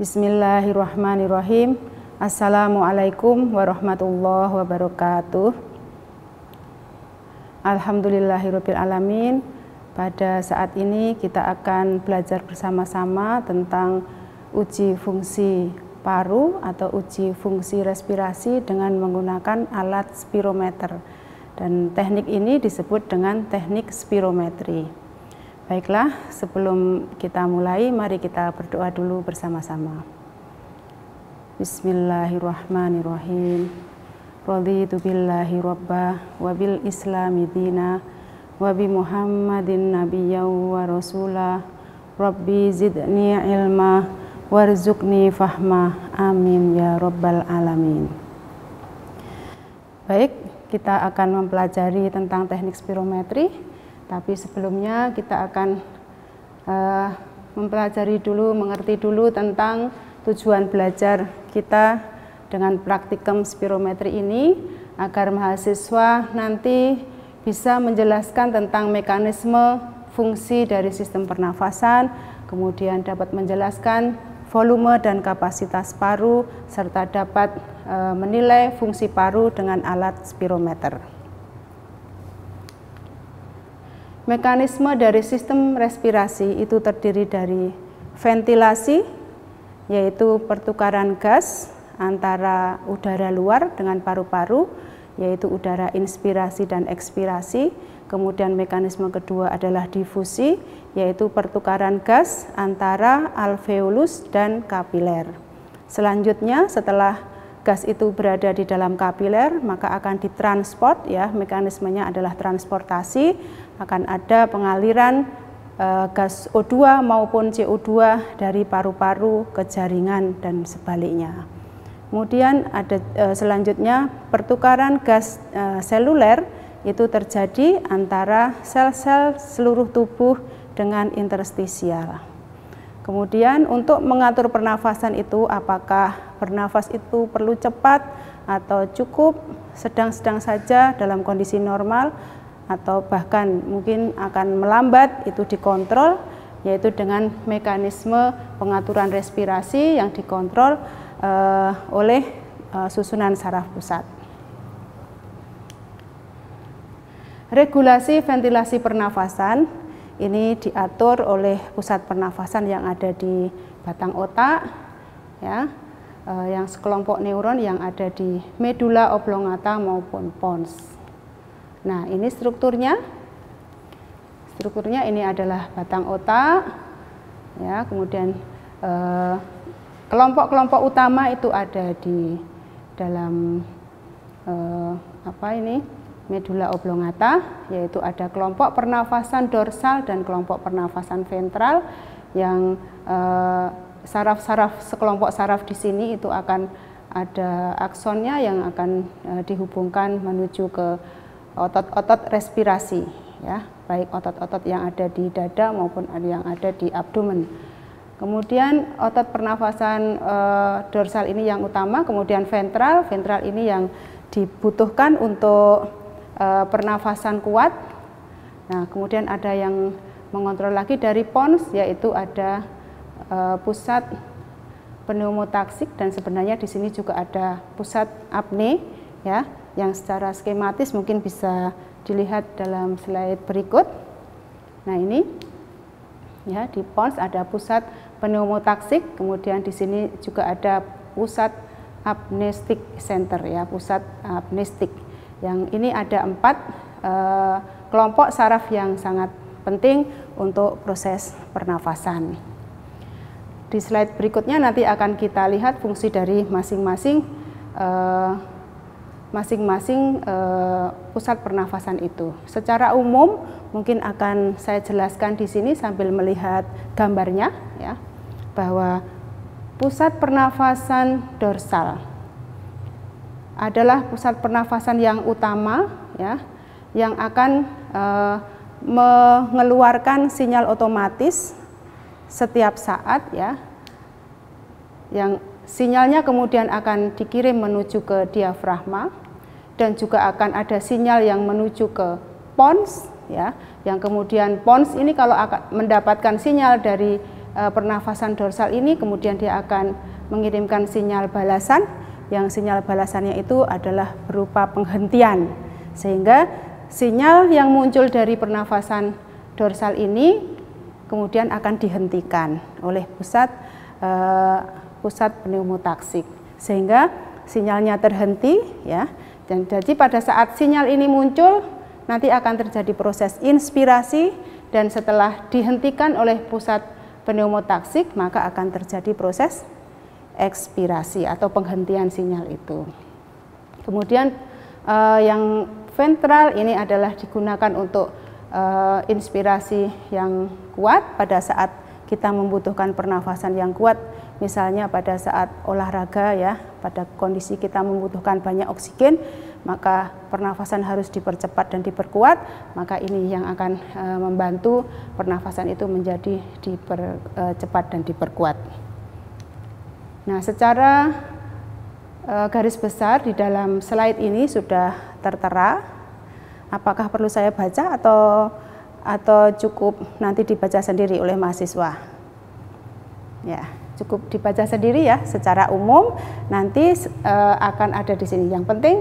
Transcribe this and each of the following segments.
Bismillahirrahmanirrahim. Assalamualaikum warahmatullahi wabarakatuh. Alhamdulillahirabbil alamin. Pada saat ini kita akan belajar bersama-sama tentang uji fungsi paru atau uji fungsi respirasi dengan menggunakan alat spirometer. Dan teknik ini disebut dengan teknik spirometri. Baiklah, sebelum kita mulai, mari kita berdoa dulu bersama-sama. Bismillahirrahmanirrahim. Raditu billahi rabba wa bil islami dina wa bi Muhammadin nabiyya wa rasula. Rabbi zidni ilma warzukni fahma. Amin ya rabbal alamin. Baik, kita akan mempelajari tentang teknik spirometri tapi sebelumnya kita akan uh, mempelajari dulu, mengerti dulu tentang tujuan belajar kita dengan praktikum spirometri ini agar mahasiswa nanti bisa menjelaskan tentang mekanisme fungsi dari sistem pernafasan, kemudian dapat menjelaskan volume dan kapasitas paru, serta dapat eh, menilai fungsi paru dengan alat spirometer. Mekanisme dari sistem respirasi itu terdiri dari ventilasi, yaitu pertukaran gas antara udara luar dengan paru-paru, yaitu udara inspirasi dan ekspirasi. Kemudian mekanisme kedua adalah difusi, yaitu pertukaran gas antara alveolus dan kapiler. Selanjutnya setelah gas itu berada di dalam kapiler maka akan ditransport ya mekanismenya adalah transportasi akan ada pengaliran eh, gas O2 maupun CO2 dari paru-paru ke jaringan dan sebaliknya. Kemudian ada eh, selanjutnya pertukaran gas eh, seluler itu terjadi antara sel-sel seluruh tubuh dengan interstisial. Kemudian untuk mengatur pernafasan itu apakah bernafas itu perlu cepat atau cukup sedang-sedang saja dalam kondisi normal atau bahkan mungkin akan melambat itu dikontrol yaitu dengan mekanisme pengaturan respirasi yang dikontrol eh, oleh eh, susunan saraf pusat. Regulasi ventilasi pernafasan ini diatur oleh pusat pernafasan yang ada di batang otak ya eh, yang sekelompok neuron yang ada di medula oblongata maupun pons. Nah, ini strukturnya. Strukturnya ini adalah batang otak. Ya, kemudian eh, kelompok-kelompok eh, utama itu ada di dalam eh, apa ini? medula oblongata, yaitu ada kelompok pernafasan dorsal dan kelompok pernafasan ventral yang eh, saraf-saraf eh, sekelompok saraf di sini itu akan ada aksonnya yang akan eh, dihubungkan menuju ke otot-otot respirasi ya, baik otot-otot yang ada di dada maupun yang ada di abdomen. Kemudian otot pernafasan e, dorsal ini yang utama, kemudian ventral, ventral ini yang dibutuhkan untuk e, pernafasan kuat. Nah, kemudian ada yang mengontrol lagi dari pons yaitu ada e, pusat pneumotaksik dan sebenarnya di sini juga ada pusat apne ya yang secara skematis mungkin bisa dilihat dalam slide berikut. Nah ini ya di pons ada pusat pneumotaksik, kemudian di sini juga ada pusat apnestik center ya pusat apnestik. Yang ini ada empat eh, kelompok saraf yang sangat penting untuk proses pernafasan. Di slide berikutnya nanti akan kita lihat fungsi dari masing-masing eh, masing-masing e, pusat pernafasan itu. Secara umum mungkin akan saya jelaskan di sini sambil melihat gambarnya ya bahwa pusat pernafasan dorsal adalah pusat pernafasan yang utama ya yang akan e, mengeluarkan sinyal otomatis setiap saat ya yang sinyalnya kemudian akan dikirim menuju ke diafragma dan juga akan ada sinyal yang menuju ke pons ya yang kemudian pons ini kalau akan mendapatkan sinyal dari e, pernafasan dorsal ini kemudian dia akan mengirimkan sinyal balasan yang sinyal balasannya itu adalah berupa penghentian sehingga sinyal yang muncul dari pernafasan dorsal ini kemudian akan dihentikan oleh pusat e, pusat pneumotaksik sehingga sinyalnya terhenti ya dan jadi pada saat sinyal ini muncul, nanti akan terjadi proses inspirasi dan setelah dihentikan oleh pusat pneumotaksik, maka akan terjadi proses ekspirasi atau penghentian sinyal itu. Kemudian eh, yang ventral ini adalah digunakan untuk eh, inspirasi yang kuat pada saat kita membutuhkan pernafasan yang kuat Misalnya pada saat olahraga ya, pada kondisi kita membutuhkan banyak oksigen, maka pernafasan harus dipercepat dan diperkuat, maka ini yang akan e, membantu pernafasan itu menjadi dipercepat e, dan diperkuat. Nah, secara e, garis besar di dalam slide ini sudah tertera. Apakah perlu saya baca atau atau cukup nanti dibaca sendiri oleh mahasiswa? Ya cukup dibaca sendiri ya secara umum nanti e, akan ada di sini. Yang penting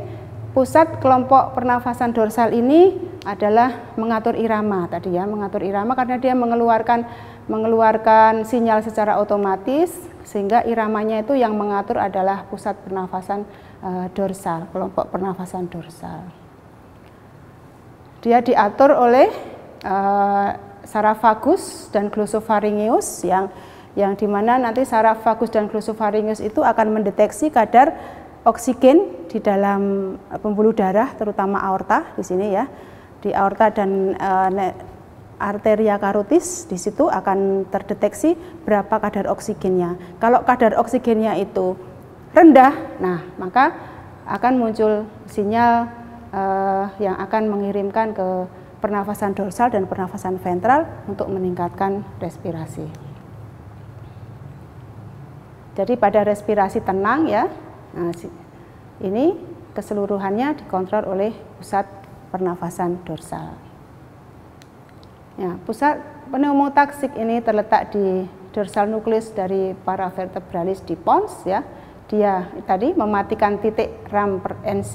pusat kelompok pernafasan dorsal ini adalah mengatur irama tadi ya, mengatur irama karena dia mengeluarkan mengeluarkan sinyal secara otomatis sehingga iramanya itu yang mengatur adalah pusat pernafasan e, dorsal, kelompok pernafasan dorsal. Dia diatur oleh e, vagus dan glosofaringeus yang yang dimana nanti saraf vagus dan glosofaringus itu akan mendeteksi kadar oksigen di dalam eh, pembuluh darah terutama aorta di sini ya di aorta dan e, arteria karotis di situ akan terdeteksi berapa kadar oksigennya kalau kadar oksigennya itu rendah nah maka akan muncul sinyal e, yang akan mengirimkan ke pernafasan dorsal dan pernafasan ventral untuk meningkatkan respirasi. Jadi pada respirasi tenang ya, nah, ini keseluruhannya dikontrol oleh pusat pernafasan dorsal. Ya, pusat pneumotaksik ini terletak di dorsal nukleus dari para vertebralis di pons ya. Dia tadi mematikan titik ram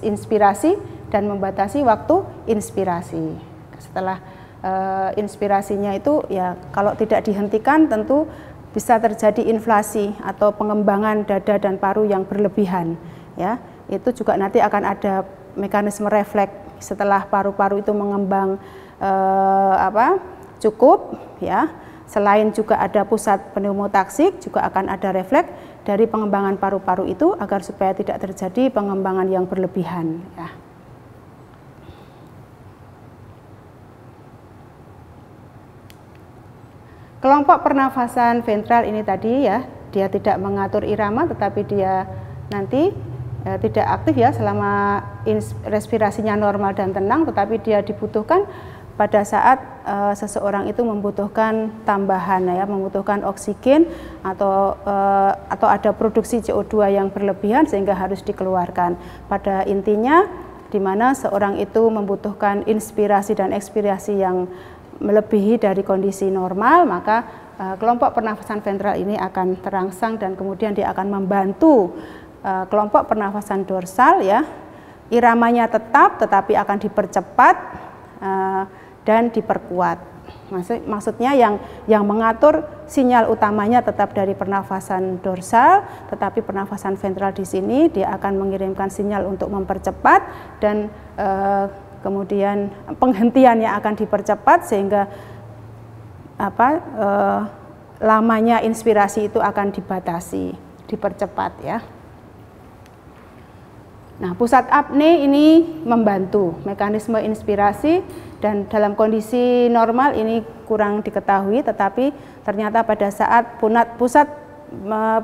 inspirasi dan membatasi waktu inspirasi. Setelah e, inspirasinya itu ya kalau tidak dihentikan tentu bisa terjadi inflasi atau pengembangan dada dan paru yang berlebihan ya itu juga nanti akan ada mekanisme refleks setelah paru-paru itu mengembang eh, apa cukup ya selain juga ada pusat pneumotaksik juga akan ada refleks dari pengembangan paru-paru itu agar supaya tidak terjadi pengembangan yang berlebihan ya. Kelompok pernafasan ventral ini tadi ya, dia tidak mengatur irama tetapi dia nanti ya, tidak aktif ya selama respirasinya normal dan tenang tetapi dia dibutuhkan pada saat e, seseorang itu membutuhkan tambahan ya, membutuhkan oksigen atau e, atau ada produksi CO2 yang berlebihan sehingga harus dikeluarkan. Pada intinya di mana seorang itu membutuhkan inspirasi dan ekspirasi yang melebihi dari kondisi normal maka eh, kelompok pernafasan ventral ini akan terangsang dan kemudian dia akan membantu eh, kelompok pernafasan dorsal ya iramanya tetap tetapi akan dipercepat eh, dan diperkuat Maksud, maksudnya yang yang mengatur sinyal utamanya tetap dari pernafasan dorsal, tetapi pernafasan ventral di sini dia akan mengirimkan sinyal untuk mempercepat dan kemudian penghentian yang akan dipercepat sehingga apa eh, lamanya inspirasi itu akan dibatasi, dipercepat ya. Nah, pusat apne ini membantu mekanisme inspirasi dan dalam kondisi normal ini kurang diketahui tetapi ternyata pada saat punat pusat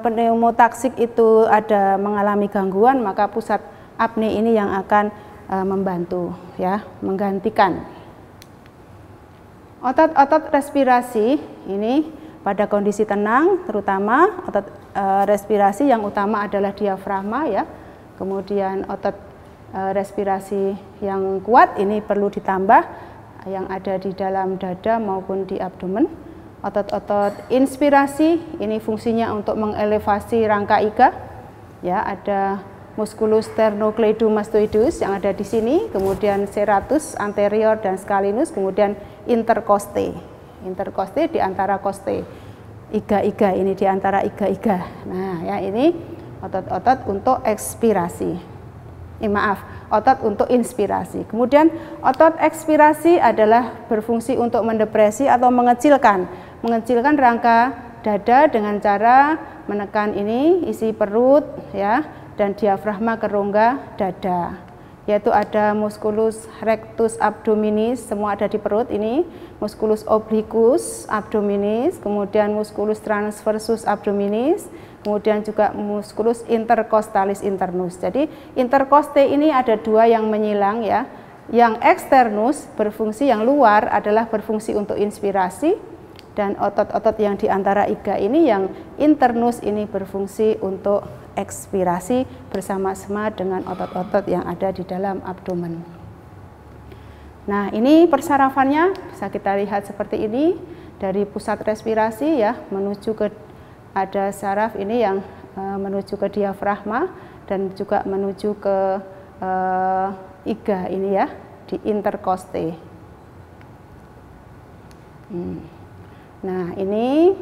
pneumotaksik itu ada mengalami gangguan maka pusat apne ini yang akan Eh, membantu ya menggantikan otot-otot respirasi ini pada kondisi tenang terutama otot e, respirasi yang utama adalah diafragma ya kemudian otot e, respirasi yang kuat ini perlu ditambah yang ada di dalam dada maupun di abdomen otot-otot inspirasi ini fungsinya untuk mengelevasi rangka iga ya ada musculus sternocleidomastoideus yang ada di sini, kemudian serratus anterior dan scalenus, kemudian intercoste. Intercoste di antara koste. Iga-iga ini di antara iga-iga. Nah, ya ini otot-otot untuk ekspirasi. Eh, maaf, otot untuk inspirasi. Kemudian otot ekspirasi adalah berfungsi untuk mendepresi atau mengecilkan, mengecilkan rangka dada dengan cara menekan ini isi perut ya dan diafragma kerongga dada yaitu ada musculus rectus abdominis, semua ada di perut ini, musculus obliquus abdominis, kemudian musculus transversus abdominis, kemudian juga musculus intercostalis internus. Jadi intercoste ini ada dua yang menyilang ya, yang eksternus berfungsi yang luar adalah berfungsi untuk inspirasi, dan otot-otot yang di antara iga ini yang internus ini berfungsi untuk ekspirasi bersama-sama dengan otot-otot yang ada di dalam abdomen. Nah, ini persarafannya bisa kita lihat seperti ini dari pusat respirasi ya menuju ke ada saraf ini yang e, menuju ke diafragma dan juga menuju ke e, iga ini ya di intercoste. Hmm. Nah, ini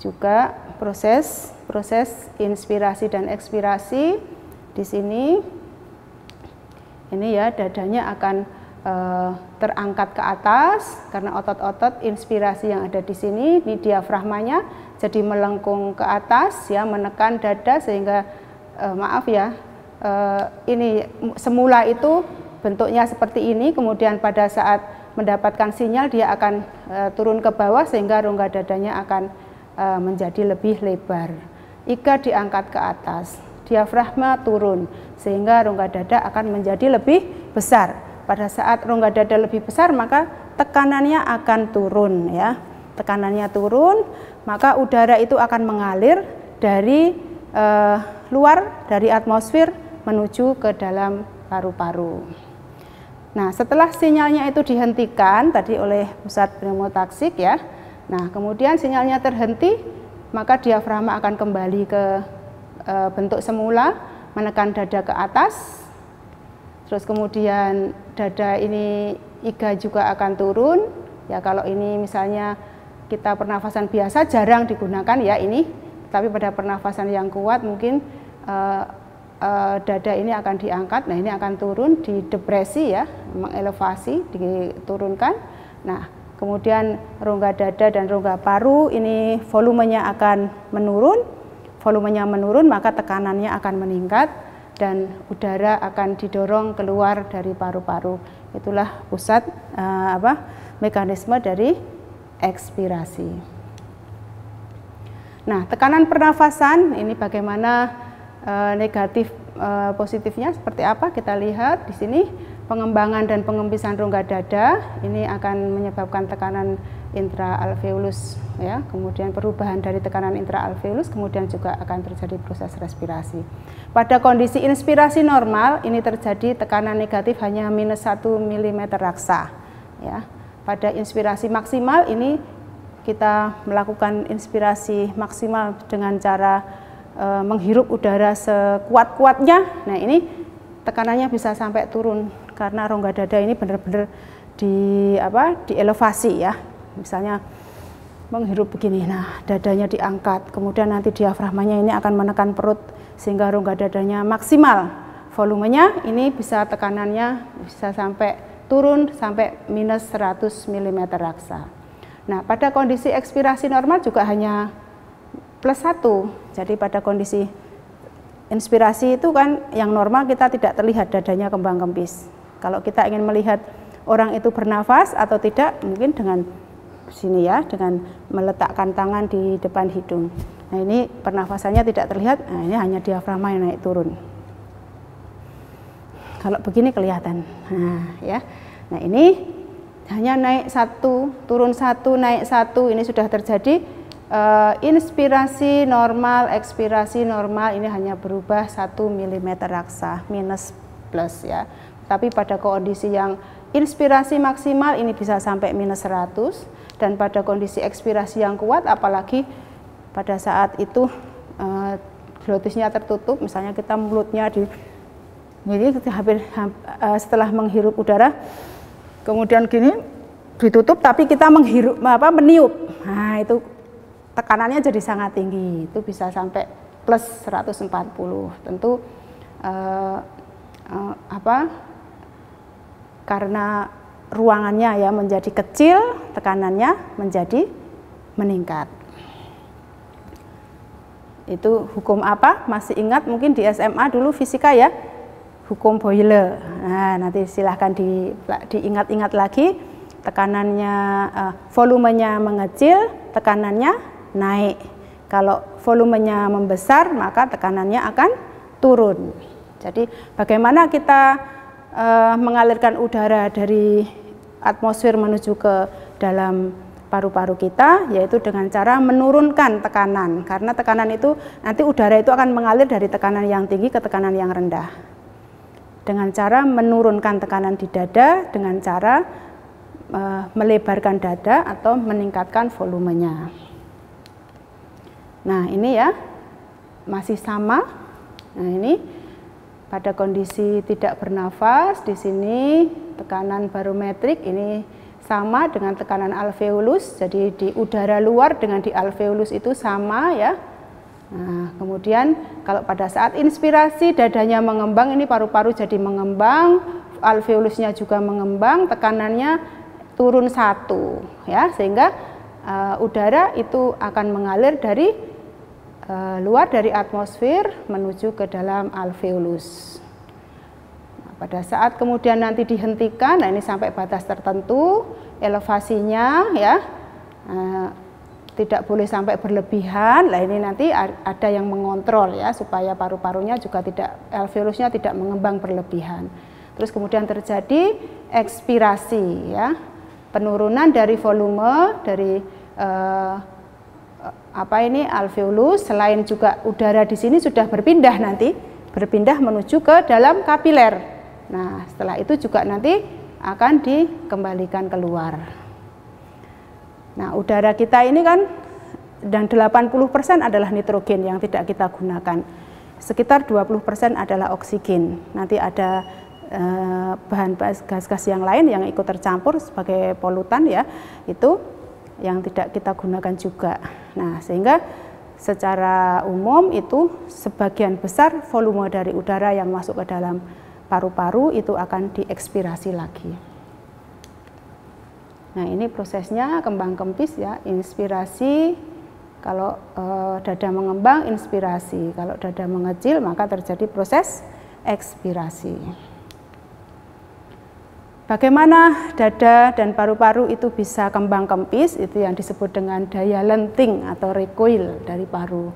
juga proses proses inspirasi dan ekspirasi di sini ini ya dadanya akan e, terangkat ke atas karena otot-otot inspirasi yang ada di sini di diafragmanya jadi melengkung ke atas ya menekan dada sehingga e, maaf ya e, ini semula itu bentuknya seperti ini kemudian pada saat mendapatkan sinyal dia akan e, turun ke bawah sehingga rongga dadanya akan menjadi lebih lebar. Ika diangkat ke atas, diafragma turun, sehingga rongga dada akan menjadi lebih besar. Pada saat rongga dada lebih besar, maka tekanannya akan turun ya. Tekanannya turun, maka udara itu akan mengalir dari eh, luar dari atmosfer menuju ke dalam paru-paru. Nah, setelah sinyalnya itu dihentikan tadi oleh pusat pneumotaksik ya. Nah, kemudian sinyalnya terhenti, maka diafragma akan kembali ke e, bentuk semula, menekan dada ke atas, terus kemudian dada ini iga juga akan turun, ya kalau ini misalnya kita pernafasan biasa jarang digunakan ya ini, tapi pada pernafasan yang kuat mungkin e, e, dada ini akan diangkat, nah ini akan turun, di depresi ya, mengelevasi, diturunkan, nah Kemudian rongga dada dan rongga paru ini volumenya akan menurun. Volumenya menurun maka tekanannya akan meningkat dan udara akan didorong keluar dari paru-paru. Itulah pusat uh, apa mekanisme dari ekspirasi. Nah, tekanan pernafasan ini bagaimana uh, negatif uh, positifnya seperti apa kita lihat di sini pengembangan dan pengempisan rongga dada ini akan menyebabkan tekanan intraalveolus ya. Kemudian perubahan dari tekanan intraalveolus kemudian juga akan terjadi proses respirasi. Pada kondisi inspirasi normal ini terjadi tekanan negatif hanya minus 1 mm raksa ya. Pada inspirasi maksimal ini kita melakukan inspirasi maksimal dengan cara e, menghirup udara sekuat-kuatnya. Nah, ini tekanannya bisa sampai turun karena rongga dada ini benar-benar di apa dielevasi ya misalnya menghirup begini nah dadanya diangkat kemudian nanti diafragmanya ini akan menekan perut sehingga rongga dadanya maksimal volumenya ini bisa tekanannya bisa sampai turun sampai minus 100 mm raksa nah pada kondisi ekspirasi normal juga hanya plus satu jadi pada kondisi inspirasi itu kan yang normal kita tidak terlihat dadanya kembang kempis kalau kita ingin melihat orang itu bernafas atau tidak, mungkin dengan sini ya, dengan meletakkan tangan di depan hidung. Nah ini pernafasannya tidak terlihat, nah ini hanya diafragma yang naik turun. Kalau begini kelihatan, nah ya. Nah ini hanya naik satu, turun satu, naik satu, ini sudah terjadi. uh, inspirasi normal, ekspirasi normal, ini hanya berubah satu milimeter raksa, minus plus ya. Tapi pada kondisi yang inspirasi maksimal ini bisa sampai minus 100 dan pada kondisi ekspirasi yang kuat apalagi pada saat itu e, glotisnya tertutup misalnya kita mulutnya di jadi hampir, e, setelah menghirup udara kemudian gini ditutup tapi kita menghirup apa meniup nah itu tekanannya jadi sangat tinggi itu bisa sampai plus 140 tentu e, e, apa karena ruangannya ya menjadi kecil, tekanannya menjadi meningkat. Itu hukum apa? Masih ingat mungkin di SMA dulu fisika ya? Hukum Boyle. Nah, nanti silahkan di, diingat-ingat lagi. Tekanannya, eh, volumenya mengecil, tekanannya naik. Kalau volumenya membesar, maka tekanannya akan turun. Jadi bagaimana kita uh, mengalirkan udara dari atmosfer menuju ke dalam paru-paru kita yaitu dengan cara menurunkan tekanan karena tekanan itu nanti udara itu akan mengalir dari tekanan yang tinggi ke tekanan yang rendah dengan cara menurunkan tekanan di dada dengan cara uh, melebarkan dada atau meningkatkan volumenya nah ini ya masih sama nah ini pada kondisi tidak bernafas di sini tekanan barometrik ini sama dengan tekanan alveolus. Jadi di udara luar dengan di alveolus itu sama ya. Nah, kemudian kalau pada saat inspirasi dadanya mengembang ini paru-paru jadi mengembang, alveolusnya juga mengembang, tekanannya turun satu ya sehingga uh, udara itu akan mengalir dari Eh, luar dari atmosfer menuju ke dalam alveolus. Nah, pada saat kemudian nanti dihentikan, nah ini sampai batas tertentu, elevasinya ya eh, tidak boleh sampai berlebihan. Nah ini nanti ada yang mengontrol ya supaya paru-parunya juga tidak alveolusnya tidak mengembang berlebihan. Terus kemudian terjadi ekspirasi ya penurunan dari volume dari eh, apa ini alveolus selain juga udara di sini sudah berpindah nanti berpindah menuju ke dalam kapiler. Nah, setelah itu juga nanti akan dikembalikan keluar. Nah, udara kita ini kan dan 80% adalah nitrogen yang tidak kita gunakan. Sekitar 20% adalah oksigen. Nanti ada eh, bahan gas-gas yang lain yang ikut tercampur sebagai polutan ya. Itu yang tidak kita gunakan juga. Nah, sehingga secara umum itu sebagian besar volume dari udara yang masuk ke dalam paru-paru itu akan diekspirasi lagi. Nah, ini prosesnya kembang kempis ya, inspirasi kalau e, dada mengembang inspirasi, kalau dada mengecil maka terjadi proses ekspirasi. Bagaimana dada dan paru-paru itu bisa kembang kempis, itu yang disebut dengan daya lenting atau recoil dari paru.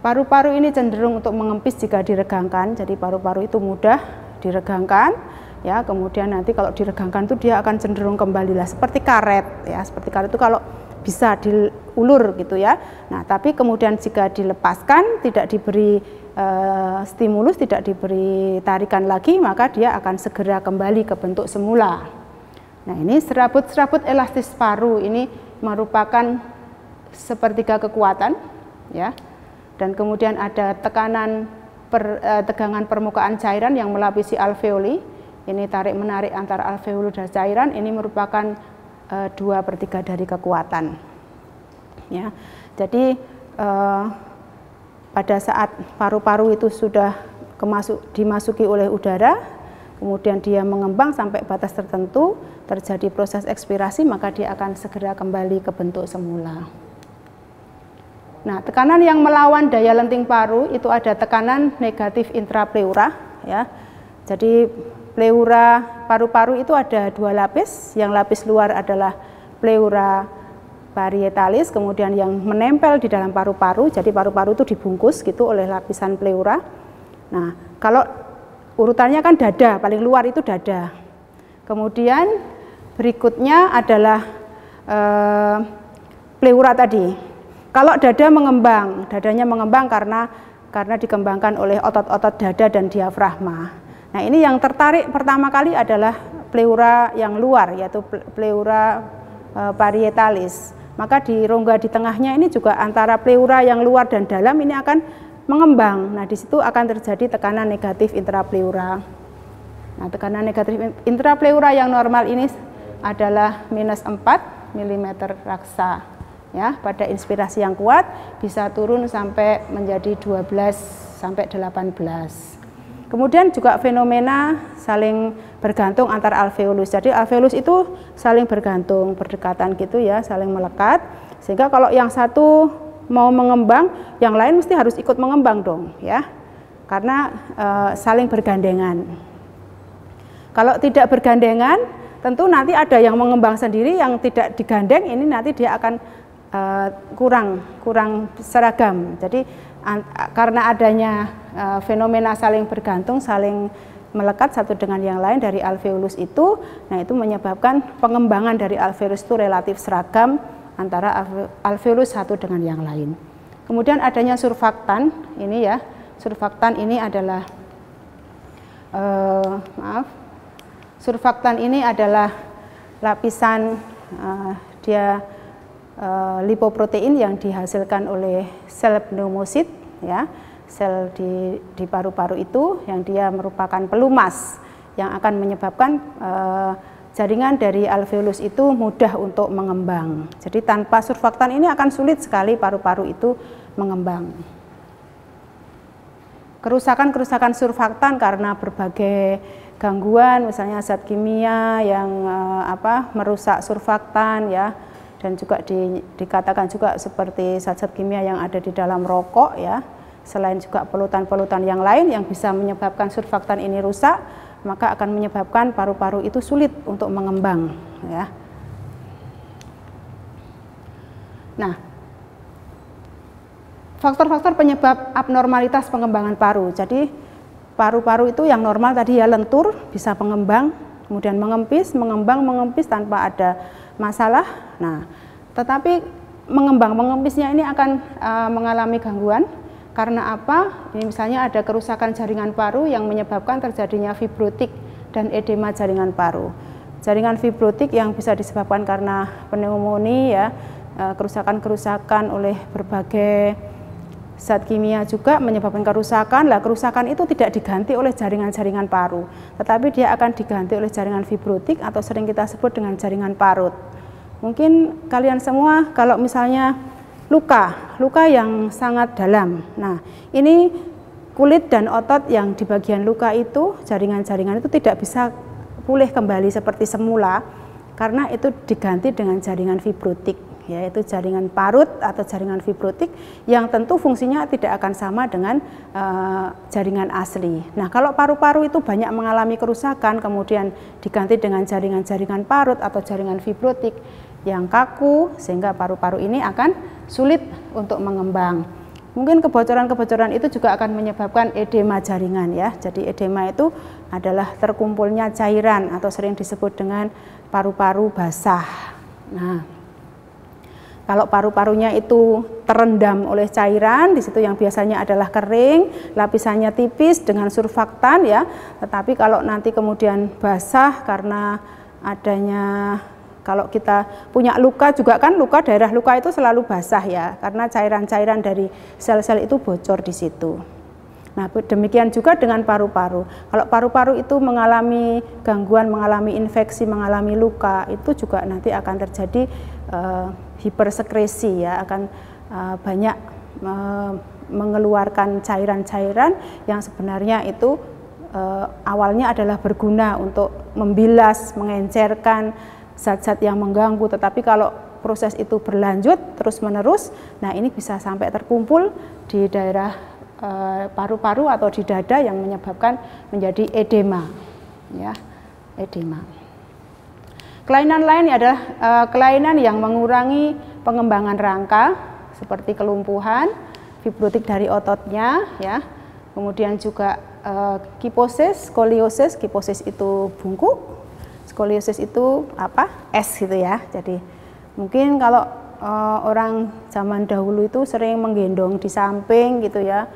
Paru-paru ini cenderung untuk mengempis jika diregangkan, jadi paru-paru itu mudah diregangkan. Ya, kemudian nanti kalau diregangkan itu dia akan cenderung kembali lah seperti karet ya, seperti karet itu kalau bisa diulur gitu ya. Nah, tapi kemudian jika dilepaskan tidak diberi Eh, stimulus tidak diberi tarikan lagi, maka dia akan segera kembali ke bentuk semula. Nah ini serabut-serabut elastis paru ini merupakan sepertiga kekuatan, ya. Dan kemudian ada tekanan per, eh, tegangan permukaan cairan yang melapisi alveoli. Ini tarik menarik antara alveoli dan cairan. Ini merupakan eh, dua pertiga pertiga dari kekuatan. Ya, jadi pada saat paru-paru itu sudah kemasuk, dimasuki oleh udara, kemudian dia mengembang sampai batas tertentu, terjadi proses ekspirasi, maka dia akan segera kembali ke bentuk semula. Nah, tekanan yang melawan daya lenting paru itu ada tekanan negatif intrapleura, ya. Jadi pleura paru-paru itu ada dua lapis, yang lapis luar adalah pleura parietalis, kemudian yang menempel di dalam paru-paru, jadi paru-paru itu dibungkus gitu oleh lapisan pleura. Nah, kalau urutannya kan dada, paling luar itu dada. Kemudian berikutnya adalah eh, pleura tadi. Kalau dada mengembang, dadanya mengembang karena karena dikembangkan oleh otot-otot dada dan diafragma. Nah, ini yang tertarik pertama kali adalah pleura yang luar yaitu pleura parietalis. Eh, maka di rongga di tengahnya ini juga antara pleura yang luar dan dalam ini akan mengembang. Nah, di situ akan terjadi tekanan negatif intrapleura. Nah, tekanan negatif intrapleura yang normal ini adalah minus 4 mm raksa. Ya, pada inspirasi yang kuat bisa turun sampai menjadi 12 sampai 18. Kemudian juga fenomena saling bergantung antar alveolus. Jadi alveolus itu saling bergantung, berdekatan gitu ya, saling melekat. Sehingga kalau yang satu mau mengembang, yang lain mesti harus ikut mengembang dong ya. Karena e, saling bergandengan. Kalau tidak bergandengan, tentu nanti ada yang mengembang sendiri yang tidak digandeng ini nanti dia akan e, kurang kurang seragam. Jadi karena adanya e, fenomena saling bergantung, saling melekat satu dengan yang lain dari alveolus itu, nah itu menyebabkan pengembangan dari alveolus itu relatif seragam antara alveolus satu dengan yang lain. Kemudian adanya surfaktan, ini ya, surfaktan ini adalah uh, maaf, surfaktan ini adalah lapisan uh, dia Eh, lipoprotein yang dihasilkan oleh sel pneumosit ya sel di di paru-paru itu yang dia merupakan pelumas yang akan menyebabkan uh, jaringan dari alveolus itu mudah untuk mengembang. Jadi tanpa surfaktan ini akan sulit sekali paru-paru itu mengembang. Kerusakan-kerusakan surfaktan karena berbagai gangguan misalnya zat kimia yang eh, apa merusak surfaktan ya dan juga di, dikatakan juga seperti zat-zat kimia yang ada di dalam rokok ya selain juga pelutan-pelutan yang lain yang bisa menyebabkan surfaktan ini rusak maka akan menyebabkan paru-paru itu sulit untuk mengembang ya nah faktor-faktor penyebab abnormalitas pengembangan paru jadi paru-paru itu yang normal tadi ya lentur bisa mengembang, kemudian mengempis mengembang mengempis tanpa ada masalah. Nah, tetapi mengembang mengempisnya ini akan uh, mengalami gangguan karena apa? Ini misalnya ada kerusakan jaringan paru yang menyebabkan terjadinya fibrotik dan edema jaringan paru. Jaringan fibrotik yang bisa disebabkan karena pneumonia ya, eh, kerusakan-kerusakan oleh berbagai zat kimia juga menyebabkan kerusakan. Lah kerusakan itu tidak diganti oleh jaringan-jaringan paru, tetapi dia akan diganti oleh jaringan fibrotik atau sering kita sebut dengan jaringan parut. Mungkin kalian semua kalau misalnya luka, luka yang sangat dalam. Nah, ini kulit dan otot yang di bagian luka itu, jaringan-jaringan itu tidak bisa pulih kembali seperti semula karena itu diganti dengan jaringan fibrotik yaitu jaringan parut atau jaringan fibrotik yang tentu fungsinya tidak akan sama dengan e, jaringan asli. Nah, kalau paru-paru itu banyak mengalami kerusakan kemudian diganti dengan jaringan-jaringan parut atau jaringan fibrotik, yang kaku sehingga paru-paru ini akan sulit untuk mengembang. Mungkin kebocoran-kebocoran itu juga akan menyebabkan edema jaringan ya. Jadi edema itu adalah terkumpulnya cairan atau sering disebut dengan paru-paru basah. Nah, kalau paru-parunya itu terendam oleh cairan, di situ yang biasanya adalah kering, lapisannya tipis dengan surfaktan ya. Tetapi kalau nanti kemudian basah karena adanya kalau kita punya luka juga kan luka daerah luka itu selalu basah ya karena cairan-cairan dari sel-sel itu bocor di situ. Nah, demikian juga dengan paru-paru. Kalau paru-paru itu mengalami gangguan, mengalami infeksi, mengalami luka, itu juga nanti akan terjadi uh, hipersekresi ya, akan uh, banyak uh, mengeluarkan cairan-cairan yang sebenarnya itu awalnya adalah berguna untuk membilas, mengencerkan zat-zat yang mengganggu. Tetapi kalau proses itu berlanjut terus-menerus, nah ini bisa sampai terkumpul di daerah eh, paru-paru e, atau di dada yang menyebabkan menjadi edema. Ya, edema. Kelainan lain adalah e, kelainan yang mengurangi pengembangan rangka seperti kelumpuhan, fibrotik dari ototnya, ya. Kemudian juga e, kiposis, skoliosis, kiposis itu bungkuk, skoliosis itu apa S gitu ya jadi mungkin kalau uh, orang zaman dahulu itu sering menggendong di samping gitu ya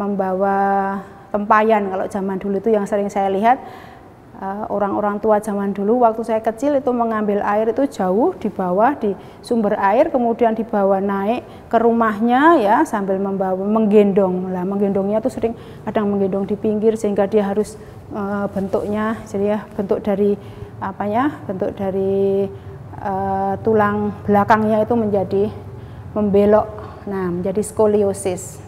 membawa tempayan kalau zaman dulu itu yang sering saya lihat eh, orang-orang uh, tua zaman dulu waktu saya kecil itu mengambil air itu jauh di bawah di sumber air kemudian dibawa naik ke rumahnya ya sambil membawa menggendong lah menggendongnya tuh sering kadang menggendong di pinggir sehingga dia harus eh, bentuknya jadi ya bentuk dari apanya bentuk dari uh, tulang belakangnya itu menjadi membelok, nah menjadi skoliosis.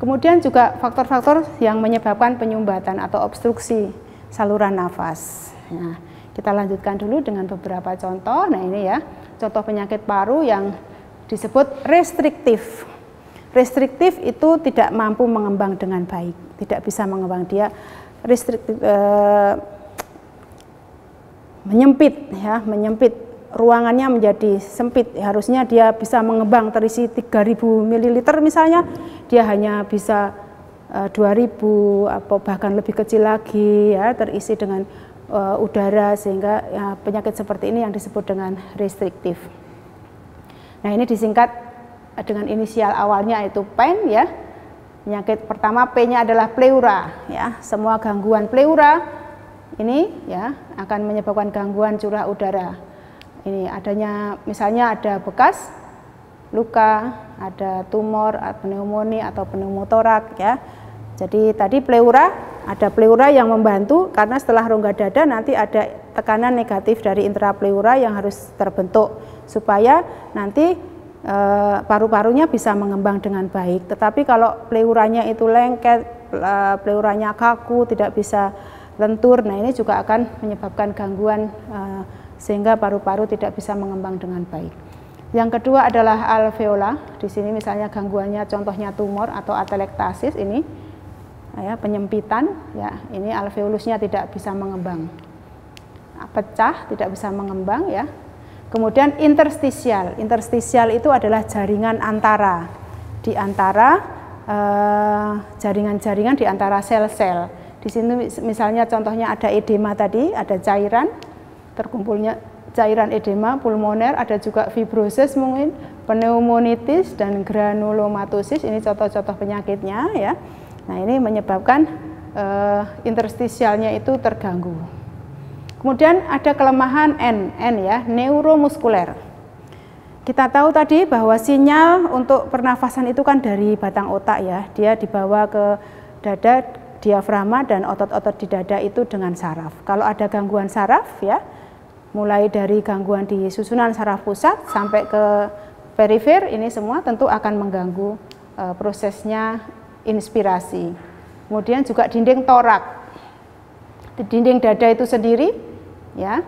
Kemudian juga faktor-faktor yang menyebabkan penyumbatan atau obstruksi saluran nafas. Nah, kita lanjutkan dulu dengan beberapa contoh. Nah ini ya, contoh penyakit paru yang disebut restriktif. Restriktif itu tidak mampu mengembang dengan baik, tidak bisa mengembang dia restriktif. Eh, menyempit ya, menyempit ruangannya menjadi sempit. Harusnya dia bisa mengembang terisi 3000 ml misalnya, dia hanya bisa e, 2000 atau bahkan lebih kecil lagi ya terisi dengan e, udara sehingga ya, penyakit seperti ini yang disebut dengan restriktif. Nah, ini disingkat dengan inisial awalnya itu PEN ya. Penyakit pertama P-nya adalah pleura ya. Semua gangguan pleura ini ya akan menyebabkan gangguan curah udara. Ini adanya misalnya ada bekas luka, ada tumor, pneumonia atau pneumotorak ya. Jadi tadi pleura ada pleura yang membantu karena setelah rongga dada nanti ada tekanan negatif dari intrapleura yang harus terbentuk supaya nanti e, paru-parunya bisa mengembang dengan baik. Tetapi kalau pleuranya itu lengket, e, pleuranya kaku, tidak bisa lentur. Nah ini juga akan menyebabkan gangguan eh, sehingga paru-paru tidak bisa mengembang dengan baik. Yang kedua adalah alveola. Di sini misalnya gangguannya contohnya tumor atau atelektasis ini nah ya, penyempitan ya. Ini alveolusnya tidak bisa mengembang. Pecah, tidak bisa mengembang ya. Kemudian interstisial. Interstisial itu adalah jaringan antara di antara eh, jaringan-jaringan eh, jaringan -jaringan di antara sel-sel. Di sini misalnya contohnya ada edema tadi, ada cairan, terkumpulnya cairan edema pulmoner, ada juga fibrosis mungkin, pneumonitis dan granulomatosis, ini contoh-contoh penyakitnya ya. Nah ini menyebabkan eh, interstisialnya itu terganggu. Kemudian ada kelemahan N, N ya, neuromuskuler. Kita tahu tadi bahwa sinyal untuk pernafasan itu kan dari batang otak ya, dia dibawa ke dada diaframa dan otot-otot di dada itu dengan saraf. Kalau ada gangguan saraf ya, mulai dari gangguan di susunan saraf pusat sampai ke perifer ini semua tentu akan mengganggu e, prosesnya inspirasi. Kemudian juga dinding torak. Di dinding dada itu sendiri ya,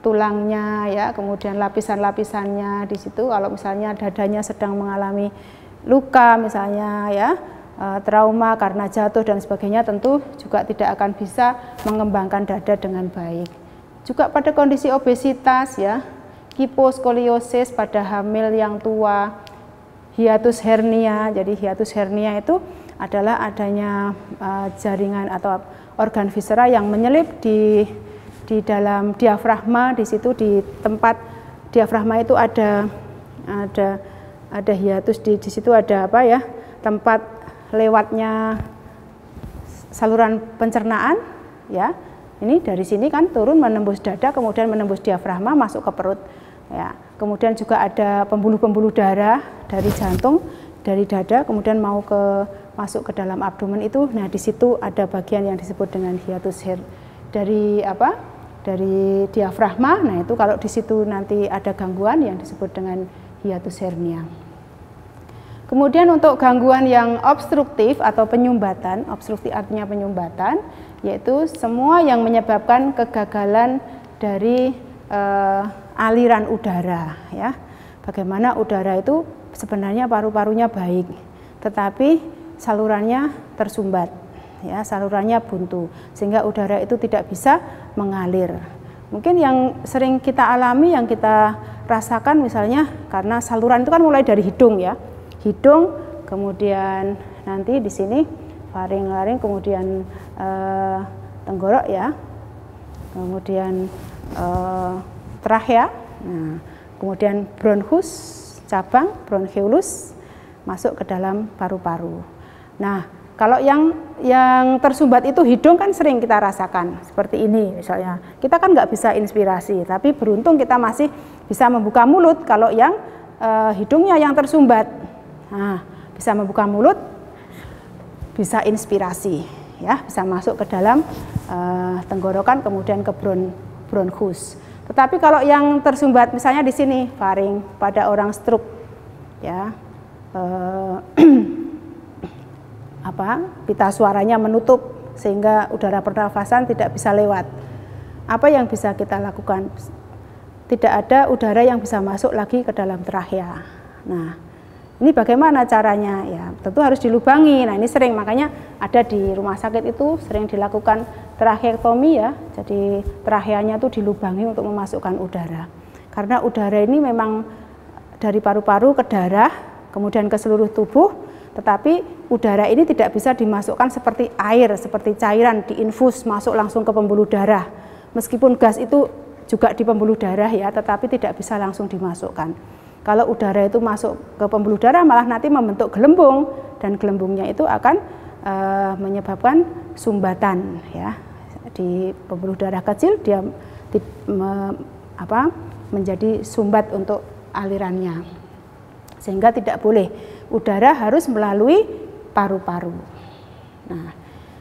tulangnya ya, kemudian lapisan-lapisannya di situ kalau misalnya dadanya sedang mengalami luka misalnya ya, Eh, trauma karena jatuh dan sebagainya tentu juga tidak akan bisa mengembangkan dada dengan baik. Juga pada kondisi obesitas ya, kiposkoliosis pada hamil yang tua, hiatus hernia. Jadi hiatus hernia itu adalah adanya eh, jaringan atau organ visera yang menyelip di di dalam diafragma di situ di tempat diafragma itu ada ada ada hiatus di di situ ada apa ya tempat lewatnya saluran pencernaan ya. Ini dari sini kan turun menembus dada kemudian menembus diafragma masuk ke perut ya. Kemudian juga ada pembuluh-pembuluh darah dari jantung dari dada kemudian mau ke masuk ke dalam abdomen itu nah di situ ada bagian yang disebut dengan hiatus her dari apa dari diafragma nah itu kalau di situ nanti ada gangguan yang disebut dengan hiatus hernia Kemudian untuk gangguan yang obstruktif atau penyumbatan, obstruktif artinya penyumbatan, yaitu semua yang menyebabkan kegagalan dari e, aliran udara ya. Bagaimana udara itu sebenarnya paru-parunya baik, tetapi salurannya tersumbat ya, salurannya buntu sehingga udara itu tidak bisa mengalir. Mungkin yang sering kita alami yang kita rasakan misalnya karena saluran itu kan mulai dari hidung ya hidung, kemudian nanti di sini faring laring, kemudian e, tenggorok ya, kemudian e, eh, trachea, ya. nah, kemudian bronkus cabang bronchiolus masuk ke dalam paru-paru. Nah, kalau yang yang tersumbat itu hidung kan sering kita rasakan seperti ini misalnya. Kita kan nggak bisa inspirasi, tapi beruntung kita masih bisa membuka mulut kalau yang e, hidungnya yang tersumbat. Nah, bisa membuka mulut, bisa inspirasi, ya, bisa masuk ke dalam uh, tenggorokan kemudian ke bron bronkus. Tetapi kalau yang tersumbat misalnya di sini faring pada orang stroke, ya, uh, apa, pita suaranya menutup sehingga udara pernafasan tidak bisa lewat. Apa yang bisa kita lakukan? Tidak ada udara yang bisa masuk lagi ke dalam trachea. Nah, ini bagaimana caranya ya tentu harus dilubangi nah ini sering makanya ada di rumah sakit itu sering dilakukan tracheotomi ya jadi traheanya itu dilubangi untuk memasukkan udara karena udara ini memang dari paru-paru ke darah kemudian ke seluruh tubuh tetapi udara ini tidak bisa dimasukkan seperti air seperti cairan diinfus masuk langsung ke pembuluh darah meskipun gas itu juga di pembuluh darah ya tetapi tidak bisa langsung dimasukkan kalau udara itu masuk ke pembuluh darah malah nanti membentuk gelembung dan gelembungnya itu akan e, menyebabkan sumbatan ya. Di pembuluh darah kecil dia di, me, apa menjadi sumbat untuk alirannya. Sehingga tidak boleh udara harus melalui paru-paru. Nah,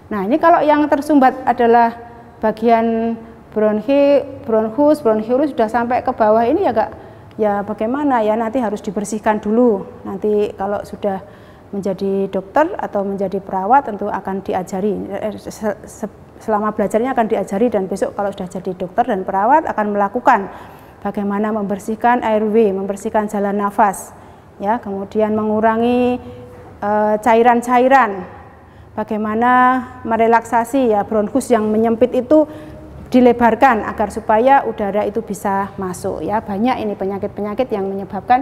nah ini kalau yang tersumbat adalah bagian bronchi, bronkus, bronkiolus sudah sampai ke bawah ini ya agak ya bagaimana ya nanti harus dibersihkan dulu. Nanti kalau sudah menjadi dokter atau menjadi perawat tentu akan diajari eh, selama belajarnya akan diajari dan besok kalau sudah jadi dokter dan perawat akan melakukan bagaimana membersihkan airway, membersihkan jalan nafas, ya kemudian mengurangi eh, cairan-cairan, bagaimana merelaksasi ya bronkus yang menyempit itu dilebarkan agar supaya udara itu bisa masuk ya. Banyak ini penyakit-penyakit yang menyebabkan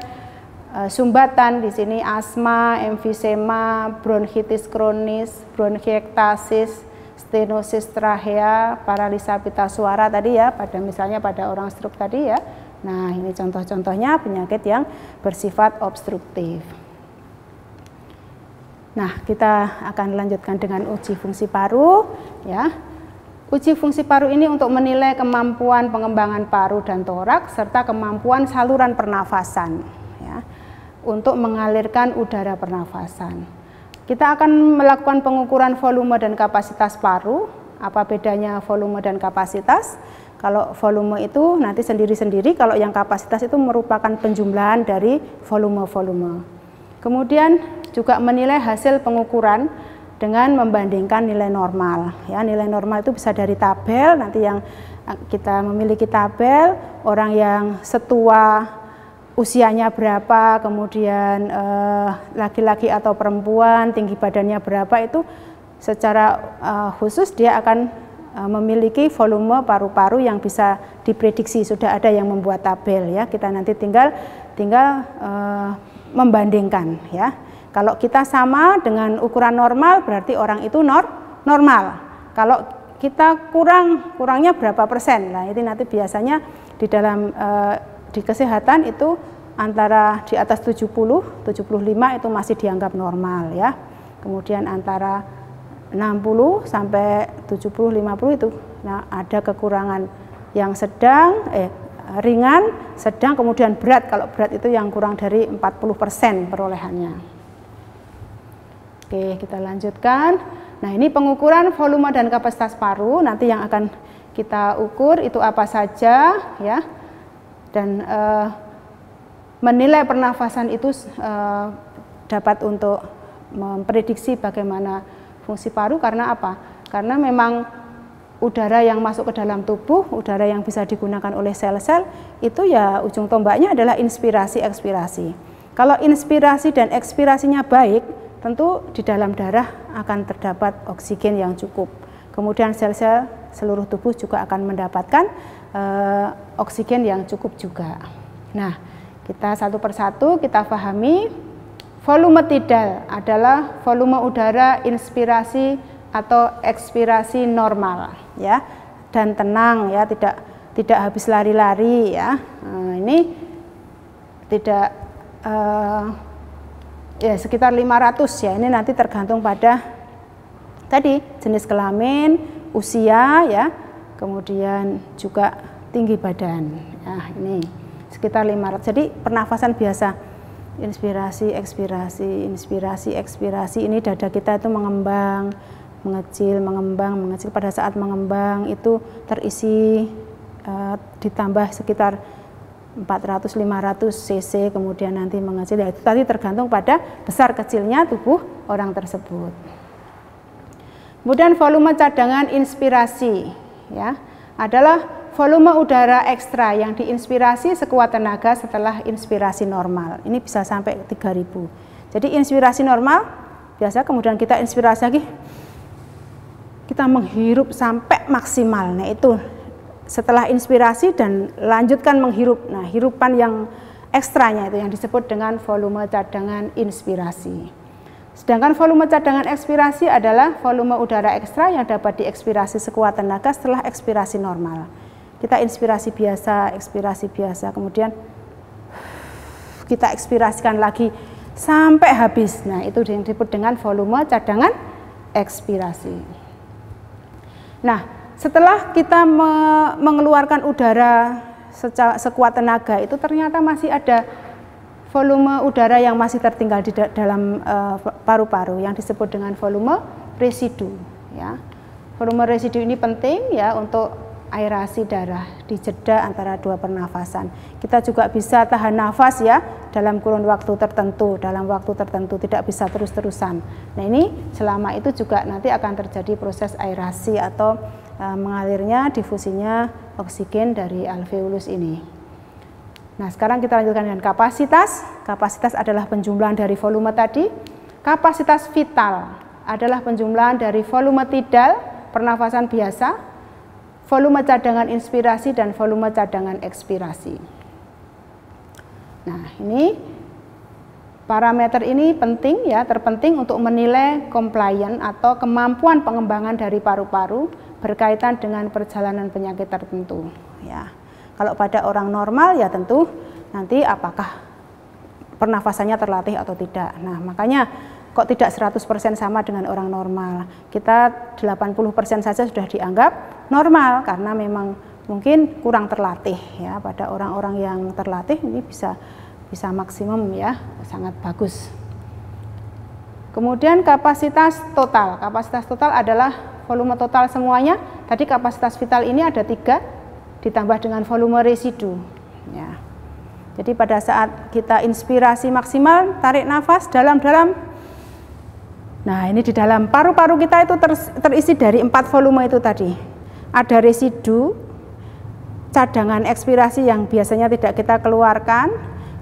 e, sumbatan di sini asma, emfisema, bronkitis kronis, bronkiektasis, stenosis trahea, paralisa pita suara tadi ya pada misalnya pada orang stroke tadi ya. Nah, ini contoh-contohnya penyakit yang bersifat obstruktif. Nah, kita akan lanjutkan dengan uji fungsi paru ya. Uji fungsi paru ini untuk menilai kemampuan pengembangan paru dan torak serta kemampuan saluran pernafasan ya, untuk mengalirkan udara pernafasan. Kita akan melakukan pengukuran volume dan kapasitas paru. Apa bedanya volume dan kapasitas? Kalau volume itu nanti sendiri-sendiri, kalau yang kapasitas itu merupakan penjumlahan dari volume-volume. Kemudian juga menilai hasil pengukuran dengan membandingkan nilai normal. Ya, nilai normal itu bisa dari tabel, nanti yang eh, kita memiliki tabel, orang yang setua usianya berapa, kemudian eh, laki-laki eh, atau perempuan, tinggi badannya berapa itu secara eh, khusus dia akan eh, memiliki volume paru-paru yang bisa diprediksi. Sudah ada yang membuat tabel ya. Kita nanti tinggal tinggal uh, membandingkan ya. Kalau kita sama dengan ukuran normal berarti orang itu nor normal. Kalau kita kurang kurangnya berapa persen? Nah, ini nanti biasanya di dalam e, di kesehatan itu antara di atas 70, 75 itu masih dianggap normal ya. Kemudian antara 60 sampai 70 50 itu nah ada kekurangan yang sedang eh ringan, sedang kemudian berat. Kalau berat itu yang kurang dari 40% perolehannya. Oke, kita lanjutkan. Nah, ini pengukuran volume dan kapasitas paru nanti yang akan kita ukur itu apa saja ya. Dan e, menilai pernafasan itu e, dapat untuk memprediksi bagaimana fungsi paru karena apa? Karena memang udara yang masuk ke dalam tubuh, udara yang bisa digunakan oleh sel-sel, itu ya ujung tombaknya adalah inspirasi-ekspirasi. Kalau inspirasi dan ekspirasinya baik, tentu di dalam darah akan terdapat oksigen yang cukup. Kemudian sel-sel seluruh tubuh juga akan mendapatkan e, oksigen yang cukup juga. Nah, kita satu persatu kita pahami volume tidal adalah volume udara inspirasi atau ekspirasi normal ya dan tenang ya tidak tidak habis lari-lari ya. Nah, ini tidak e, ya sekitar 500 ya. Ini nanti tergantung pada tadi jenis kelamin, usia ya, kemudian juga tinggi badan. Nah, ini sekitar 500. Jadi pernafasan biasa. Inspirasi, ekspirasi, inspirasi, ekspirasi. Ini dada kita itu mengembang, mengecil, mengembang, mengecil. Pada saat mengembang itu terisi uh, ditambah sekitar 400-500 cc kemudian nanti mengecil ya, itu tadi tergantung pada besar kecilnya tubuh orang tersebut kemudian volume cadangan inspirasi ya adalah volume udara ekstra yang diinspirasi sekuat tenaga setelah inspirasi normal ini bisa sampai 3000 jadi inspirasi normal biasa kemudian kita inspirasi lagi kita menghirup sampai maksimal nah itu setelah inspirasi dan lanjutkan menghirup. Nah, hirupan yang ekstranya itu yang disebut dengan volume cadangan inspirasi. Sedangkan volume cadangan ekspirasi adalah volume udara ekstra yang dapat diekspirasi sekuat tenaga setelah ekspirasi normal. Kita inspirasi biasa, ekspirasi biasa, kemudian kita ekspirasikan lagi sampai habis. Nah, itu yang disebut dengan volume cadangan ekspirasi. Nah, setelah kita me mengeluarkan udara sekuat tenaga itu ternyata masih ada volume udara yang masih tertinggal di dalam eh, paru-paru uh, yang disebut dengan volume residu ya. Volume residu ini penting ya untuk aerasi darah di jeda antara dua pernafasan. Kita juga bisa tahan nafas ya dalam kurun waktu tertentu, dalam waktu tertentu tidak bisa terus-terusan. Nah, ini selama itu juga nanti akan terjadi proses aerasi atau E, mengalirnya difusinya oksigen dari alveolus ini. Nah, sekarang kita lanjutkan dengan kapasitas. Kapasitas adalah penjumlahan dari volume tadi. Kapasitas vital adalah penjumlahan dari volume tidal pernafasan biasa, volume cadangan inspirasi dan volume cadangan ekspirasi. Nah, ini parameter ini penting ya, terpenting untuk menilai komplain atau kemampuan pengembangan dari paru-paru berkaitan dengan perjalanan penyakit tertentu ya. Kalau pada orang normal ya tentu nanti apakah pernafasannya terlatih atau tidak. Nah, makanya kok tidak 100% sama dengan orang normal. Kita 80% saja sudah dianggap normal karena memang mungkin kurang terlatih ya pada orang-orang yang terlatih ini bisa bisa maksimum ya, sangat bagus. Kemudian kapasitas total. Kapasitas total adalah volume total semuanya, tadi kapasitas vital ini ada tiga, ditambah dengan volume residu. Ya. Jadi pada saat kita inspirasi maksimal, tarik nafas dalam-dalam. Nah ini di dalam paru-paru kita itu ter, terisi dari empat volume itu tadi. Ada residu, cadangan ekspirasi yang biasanya tidak kita keluarkan,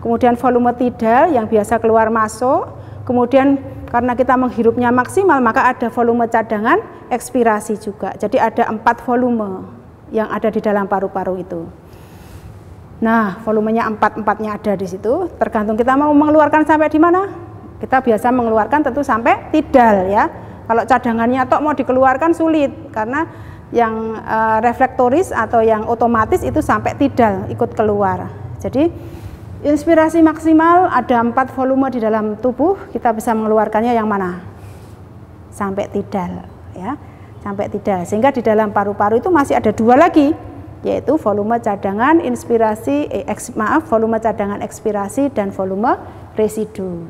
kemudian volume tidal yang biasa keluar masuk, kemudian karena kita menghirupnya maksimal, maka ada volume cadangan ekspirasi juga. Jadi ada empat volume yang ada di dalam paru-paru itu. Nah, volumenya empat-empatnya ada di situ. Tergantung kita mau mengeluarkan sampai di mana. Kita biasa mengeluarkan tentu sampai tidal ya. Kalau cadangannya atau mau dikeluarkan sulit karena yang uh, reflektoris atau yang otomatis itu sampai tidal ikut keluar. Jadi Inspirasi maksimal ada empat volume di dalam tubuh, kita bisa mengeluarkannya yang mana? Sampai tidal, ya, sampai tidal. Sehingga di dalam paru-paru itu masih ada dua lagi, yaitu volume cadangan inspirasi, eh, eks, maaf, volume cadangan ekspirasi dan volume residu.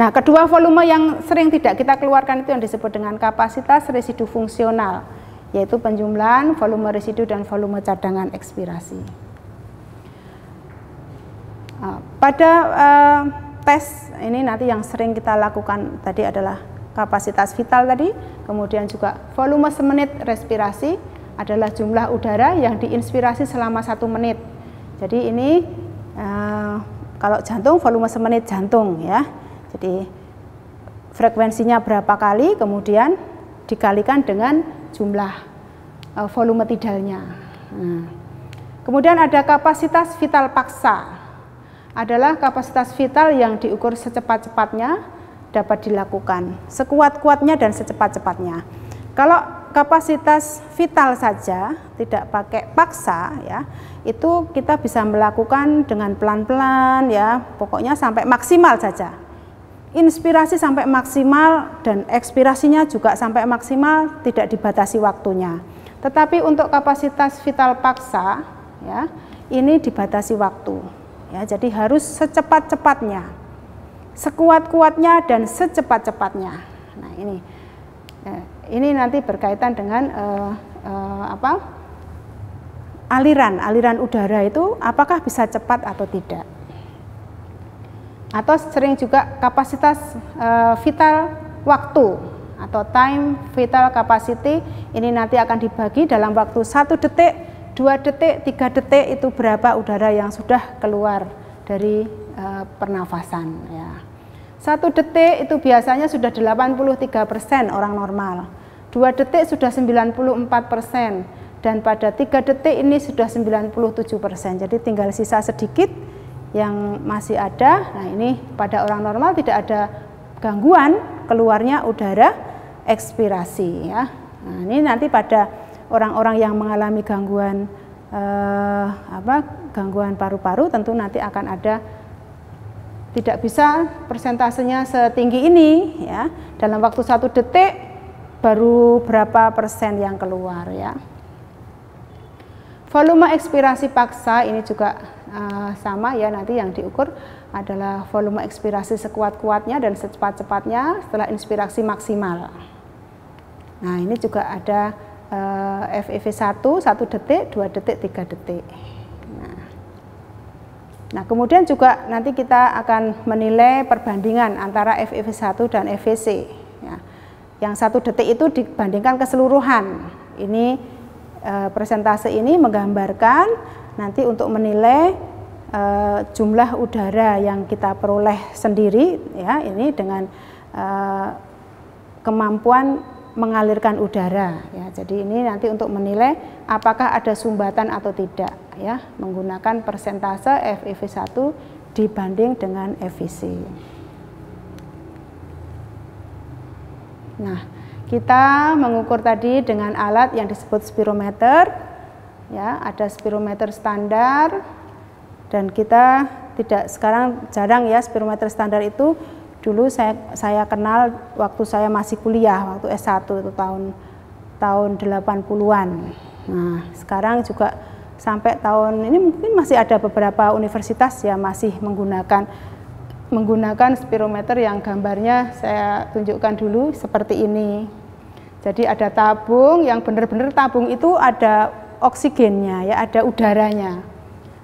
Nah, kedua volume yang sering tidak kita keluarkan itu yang disebut dengan kapasitas residu fungsional, yaitu penjumlahan volume residu dan volume cadangan ekspirasi. Eh, pada uh, tes ini nanti yang sering kita lakukan tadi adalah kapasitas vital tadi, kemudian juga volume semenit respirasi adalah jumlah udara yang diinspirasi selama satu menit. Jadi ini uh, kalau jantung volume semenit jantung ya. Jadi frekuensinya berapa kali kemudian dikalikan dengan jumlah uh, volume tidalnya. Nah. Kemudian ada kapasitas vital paksa adalah kapasitas vital yang diukur secepat-cepatnya dapat dilakukan, sekuat-kuatnya dan secepat-cepatnya. Kalau kapasitas vital saja tidak pakai paksa ya, itu kita bisa melakukan dengan pelan-pelan ya, pokoknya sampai maksimal saja. Inspirasi sampai maksimal dan ekspirasinya juga sampai maksimal, tidak dibatasi waktunya. Tetapi untuk kapasitas vital paksa ya, ini dibatasi waktu. Ya, jadi harus secepat-cepatnya, sekuat-kuatnya dan secepat-cepatnya. Nah ini, eh, ini nanti berkaitan dengan uh, uh, apa aliran aliran udara itu apakah bisa cepat atau tidak. Atau sering juga kapasitas uh, vital waktu atau time vital capacity ini nanti akan dibagi dalam waktu satu detik Dua detik, tiga detik itu berapa udara yang sudah keluar dari e, pernafasan ya. Satu detik itu biasanya sudah 83% orang normal. Dua detik sudah 94% dan pada tiga detik ini sudah 97%. Jadi tinggal sisa sedikit yang masih ada. Nah, ini pada orang normal tidak ada gangguan keluarnya udara ekspirasi ya. Nah, ini nanti pada orang-orang yang mengalami gangguan eh, apa gangguan paru-paru tentu nanti akan ada tidak bisa persentasenya setinggi ini ya dalam waktu satu detik baru berapa persen yang keluar ya volume ekspirasi paksa ini juga eh, sama ya nanti yang diukur adalah volume ekspirasi sekuat-kuatnya dan secepat-cepatnya setelah inspirasi maksimal nah ini juga ada uh, FEV1 1 detik, 2 detik, 3 detik. Nah. nah. kemudian juga nanti kita akan menilai perbandingan antara FEV1 dan FVC. E ya. Yang satu detik itu dibandingkan keseluruhan. Ini e, eh, presentase ini menggambarkan nanti untuk menilai e, jumlah udara yang kita peroleh sendiri ya ini dengan e, kemampuan mengalirkan udara ya. Jadi ini nanti untuk menilai apakah ada sumbatan atau tidak ya menggunakan persentase FEV1 dibanding dengan FVC. Nah, kita mengukur tadi dengan alat yang disebut spirometer ya, ada spirometer standar dan kita tidak sekarang jarang ya spirometer standar itu dulu saya saya kenal waktu saya masih kuliah waktu S1 itu tahun tahun 80-an. Nah, sekarang juga sampai tahun ini mungkin masih ada beberapa universitas ya masih menggunakan menggunakan spirometer yang gambarnya saya tunjukkan dulu seperti ini. Jadi ada tabung yang benar-benar tabung itu ada oksigennya ya, ada udaranya.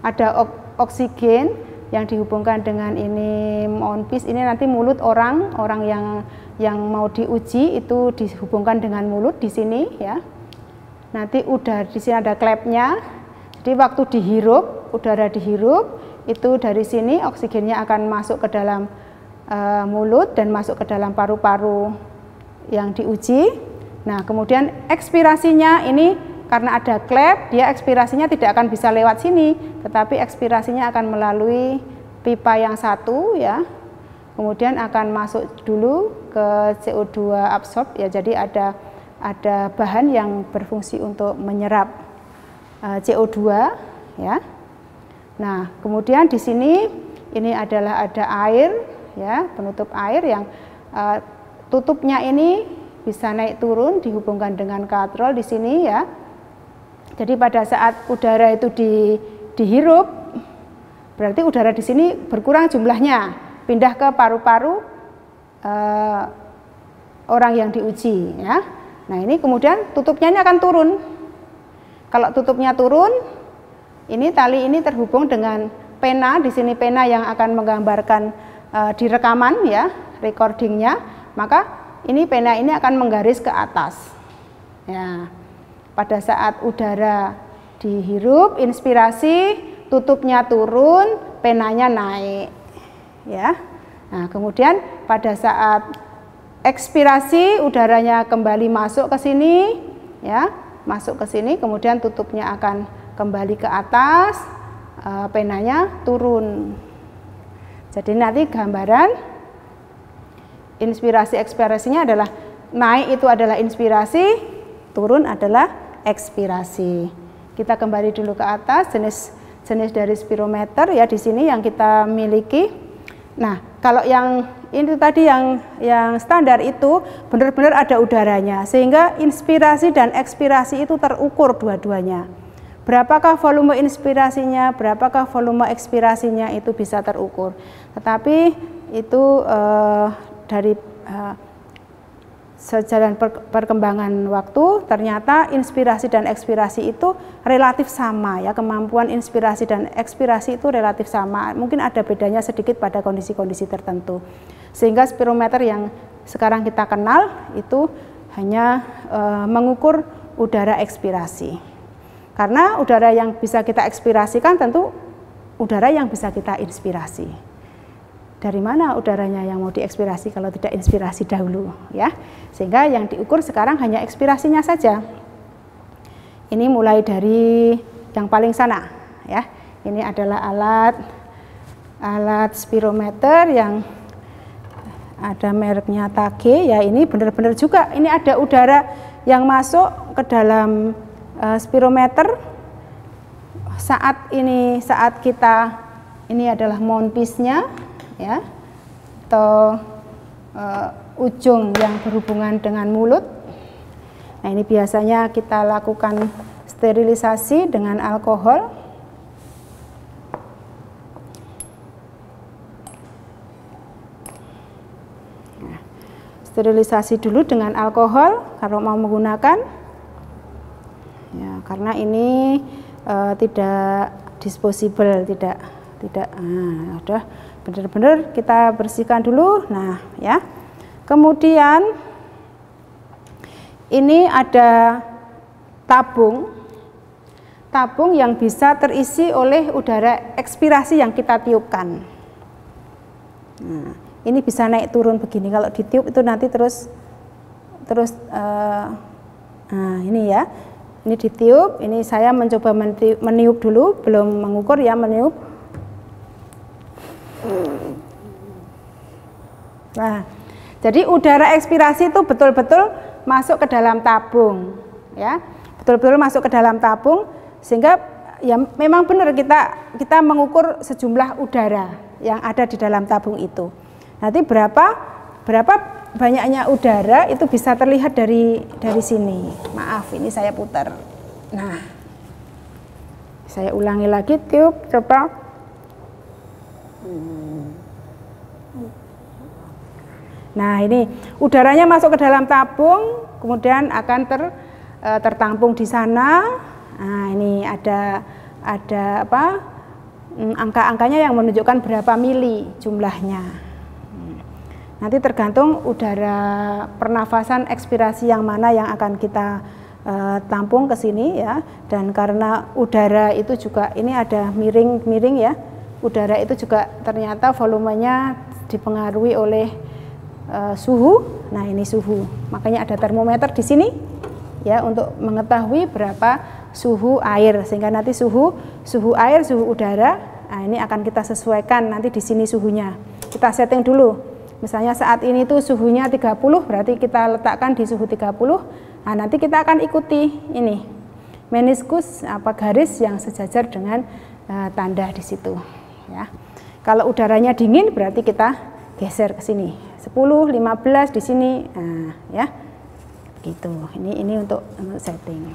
Ada oksigen yang dihubungkan dengan ini on ini nanti mulut orang orang yang yang mau diuji itu dihubungkan dengan mulut di sini ya nanti udah di sini ada klepnya jadi waktu dihirup udara dihirup itu dari sini oksigennya akan masuk ke dalam e, mulut dan masuk ke dalam paru-paru yang diuji nah kemudian ekspirasinya ini karena ada klep, dia ekspirasinya tidak akan bisa lewat sini, tetapi ekspirasinya akan melalui pipa yang satu ya. Kemudian akan masuk dulu ke CO2 absorb ya. Jadi ada ada bahan yang berfungsi untuk menyerap e, eh, CO2 ya. Nah, kemudian di sini ini adalah ada air ya, penutup air yang e, tutupnya ini bisa naik turun dihubungkan dengan katrol di sini ya. Jadi pada saat udara itu di, dihirup, berarti udara di sini berkurang jumlahnya, pindah ke paru-paru eh, orang yang diuji. Ya. Nah ini kemudian tutupnya ini akan turun. Kalau tutupnya turun, ini tali ini terhubung dengan pena, di sini pena yang akan menggambarkan e, di rekaman ya, recordingnya, maka ini pena ini akan menggaris ke atas. Ya. Pada saat udara dihirup, inspirasi, tutupnya turun, penanya naik. Ya. Nah, kemudian pada saat ekspirasi udaranya kembali masuk ke sini, ya, masuk ke sini, kemudian tutupnya akan kembali ke atas, eh, penanya turun. Jadi nanti gambaran inspirasi ekspirasinya adalah naik itu adalah inspirasi, turun adalah ekspirasi. Kita kembali dulu ke atas jenis jenis dari spirometer ya di sini yang kita miliki. Nah, kalau yang ini tadi yang yang standar itu benar-benar ada udaranya sehingga inspirasi dan ekspirasi itu terukur dua-duanya. Berapakah volume inspirasinya, berapakah volume ekspirasinya itu bisa terukur. Tetapi itu eh, dari eh, sejalan perkembangan waktu ternyata inspirasi dan ekspirasi itu relatif sama ya kemampuan inspirasi dan ekspirasi itu relatif sama mungkin ada bedanya sedikit pada kondisi-kondisi tertentu sehingga spirometer yang sekarang kita kenal itu hanya e, mengukur udara ekspirasi karena udara yang bisa kita ekspirasikan tentu udara yang bisa kita inspirasi dari mana udaranya yang mau diekspirasi kalau tidak inspirasi dahulu ya sehingga yang diukur sekarang hanya ekspirasinya saja ini mulai dari yang paling sana ya ini adalah alat alat spirometer yang ada mereknya Tage ya ini benar-benar juga ini ada udara yang masuk ke dalam uh, spirometer saat ini saat kita ini adalah mouthpiece-nya ya atau e, ujung yang berhubungan dengan mulut. Nah, ini biasanya kita lakukan sterilisasi dengan alkohol. Nah, sterilisasi dulu dengan alkohol kalau mau menggunakan ya karena ini e, tidak disposable tidak tidak ah, udah benar-benar kita bersihkan dulu. Nah, ya. Kemudian ini ada tabung tabung yang bisa terisi oleh udara ekspirasi yang kita tiupkan. Nah, ini bisa naik turun begini kalau ditiup itu nanti terus terus uh, nah ini ya. Ini ditiup, ini saya mencoba meniup, meniup dulu, belum mengukur ya, meniup Hmm. Nah, jadi udara ekspirasi itu betul-betul masuk ke dalam tabung, ya, betul-betul masuk ke dalam tabung sehingga ya memang benar kita kita mengukur sejumlah udara yang ada di dalam tabung itu. Nanti berapa berapa banyaknya udara itu bisa terlihat dari dari sini. Maaf, ini saya putar. Nah, saya ulangi lagi tiup, coba. Nah ini udaranya masuk ke dalam tabung, kemudian akan ter, e, tertampung di sana. Nah ini ada ada apa mm, angka-angkanya yang menunjukkan berapa mili jumlahnya. Hmm. Nanti tergantung udara pernafasan ekspirasi yang mana yang akan kita e, tampung ke sini ya. Dan karena udara itu juga ini ada miring-miring ya udara itu juga ternyata volumenya dipengaruhi oleh e, suhu. Nah, ini suhu. Makanya ada termometer di sini ya untuk mengetahui berapa suhu air sehingga nanti suhu suhu air, suhu udara. Nah, ini akan kita sesuaikan nanti di sini suhunya. Kita setting dulu. Misalnya saat ini tuh suhunya 30, berarti kita letakkan di suhu 30. Nah, nanti kita akan ikuti ini meniskus apa garis yang sejajar dengan uh, tanda di situ ya. Kalau udaranya dingin berarti kita geser ke sini. 10, 15 di sini nah, ya. gitu Ini ini untuk, untuk setting.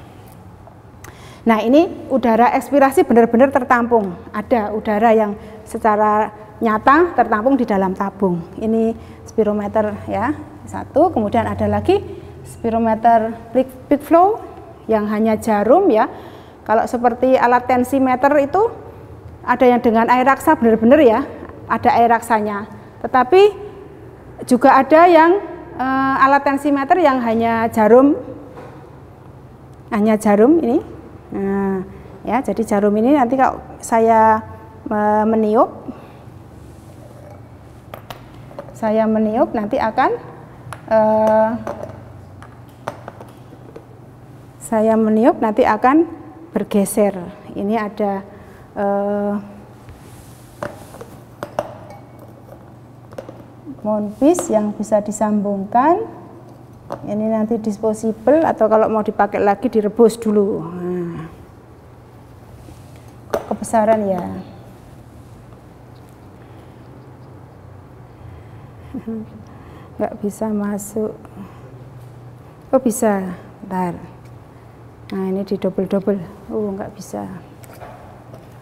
Nah, ini udara ekspirasi benar-benar tertampung. Ada udara yang secara nyata tertampung di dalam tabung. Ini spirometer ya, satu. Kemudian ada lagi spirometer peak flow yang hanya jarum ya. Kalau seperti alat tensimeter itu ada yang dengan air raksa benar-benar ya, ada air raksanya. Tetapi juga ada yang e, alat tensimeter yang hanya jarum, hanya jarum ini. Nah, ya, jadi jarum ini nanti kalau saya e, meniup, saya meniup nanti akan e, saya meniup nanti akan bergeser. Ini ada uh, eh, piece yang bisa disambungkan ini nanti disposable atau kalau mau dipakai lagi direbus dulu nah, kebesaran ya nggak bisa masuk oh bisa ntar nah ini di double double oh nggak bisa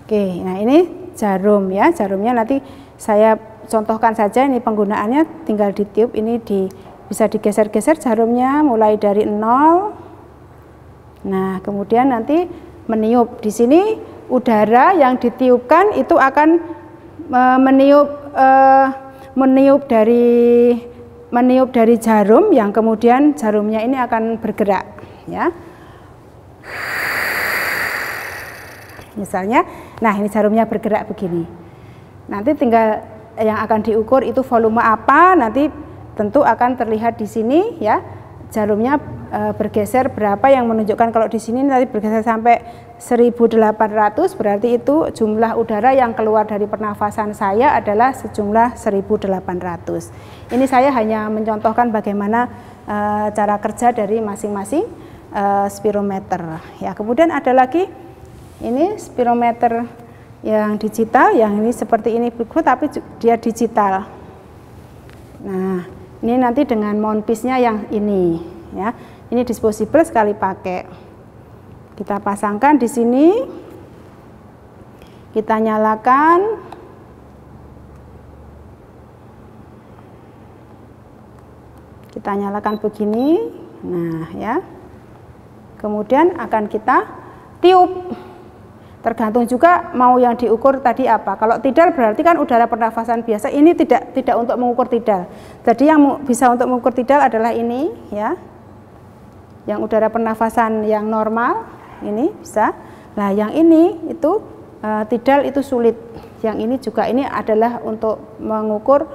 Oke, nah ini jarum ya. Jarumnya nanti saya contohkan saja ini penggunaannya tinggal ditiup ini di bisa digeser-geser jarumnya mulai dari nol. Nah, kemudian nanti meniup. Di sini udara yang ditiupkan itu akan e, meniup e, meniup dari meniup dari jarum yang kemudian jarumnya ini akan bergerak ya. Misalnya Nah ini jarumnya bergerak begini. Nanti tinggal yang akan diukur itu volume apa, nanti tentu akan terlihat di sini ya jarumnya e, bergeser berapa yang menunjukkan kalau di sini nanti bergeser sampai 1800 berarti itu jumlah udara yang keluar dari pernafasan saya adalah sejumlah 1800. Ini saya hanya mencontohkan bagaimana e, cara kerja dari masing-masing e, spirometer. Ya, kemudian ada lagi ini spirometer yang digital, yang ini seperti ini buku tapi dia digital. Nah, ini nanti dengan piece nya yang ini ya. Ini disposable sekali pakai. Kita pasangkan di sini. Kita nyalakan. Kita nyalakan begini. Nah, ya. Kemudian akan kita tiup. Tergantung juga mau yang diukur tadi apa. Kalau tidal berarti kan udara pernafasan biasa. Ini tidak tidak untuk mengukur tidal. Jadi yang bisa untuk mengukur tidal adalah ini ya. Yang udara pernafasan yang normal ini bisa. Nah, yang ini itu e, tidal itu sulit. Yang ini juga ini adalah untuk mengukur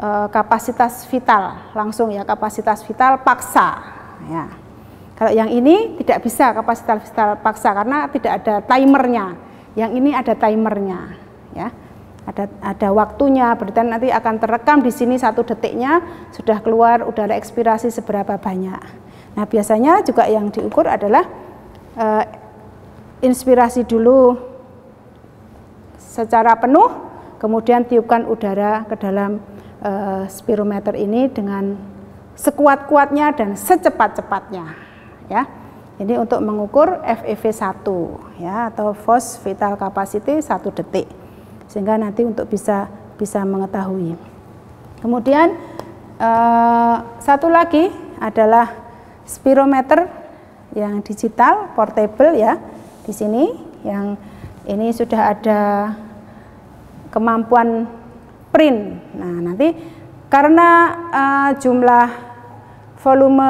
e, kapasitas vital langsung ya, kapasitas vital paksa ya. Kalau yang ini tidak bisa kapasitas vital paksa karena tidak ada timernya. Yang ini ada timernya, ya. Ada ada waktunya. Berarti nanti akan terekam di sini satu detiknya sudah keluar udara ekspirasi seberapa banyak. Nah biasanya juga yang diukur adalah eh, inspirasi dulu secara penuh, kemudian tiupkan udara ke dalam eh, spirometer ini dengan sekuat-kuatnya dan secepat-cepatnya ya. Jadi untuk mengukur FEV1 ya atau force vital capacity 1 detik. Sehingga nanti untuk bisa bisa mengetahui. Kemudian eh, satu lagi adalah spirometer yang digital portable ya. Di sini yang ini sudah ada kemampuan print. Nah, nanti karena uh, jumlah volume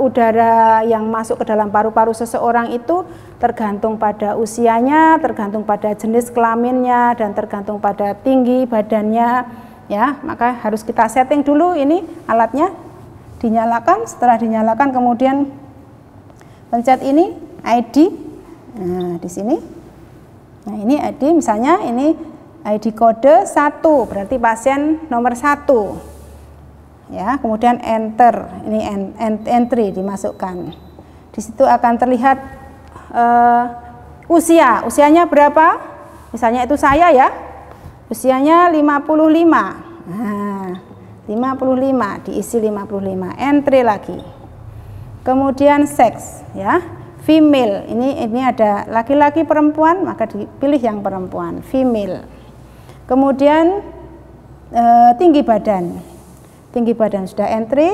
udara yang masuk ke dalam paru-paru seseorang itu tergantung pada usianya, tergantung pada jenis kelaminnya dan tergantung pada tinggi badannya ya. Maka harus kita setting dulu ini alatnya dinyalakan, setelah dinyalakan kemudian pencet ini ID. Nah, di sini. Nah, ini ID misalnya ini ID kode 1 berarti pasien nomor 1 ya kemudian enter ini entry dimasukkan di situ akan terlihat uh, usia usianya berapa misalnya itu saya ya usianya 55 nah, 55 diisi 55 entry lagi kemudian seks ya female ini ini ada laki-laki perempuan maka dipilih yang perempuan female kemudian eh, tinggi badan tinggi badan sudah entry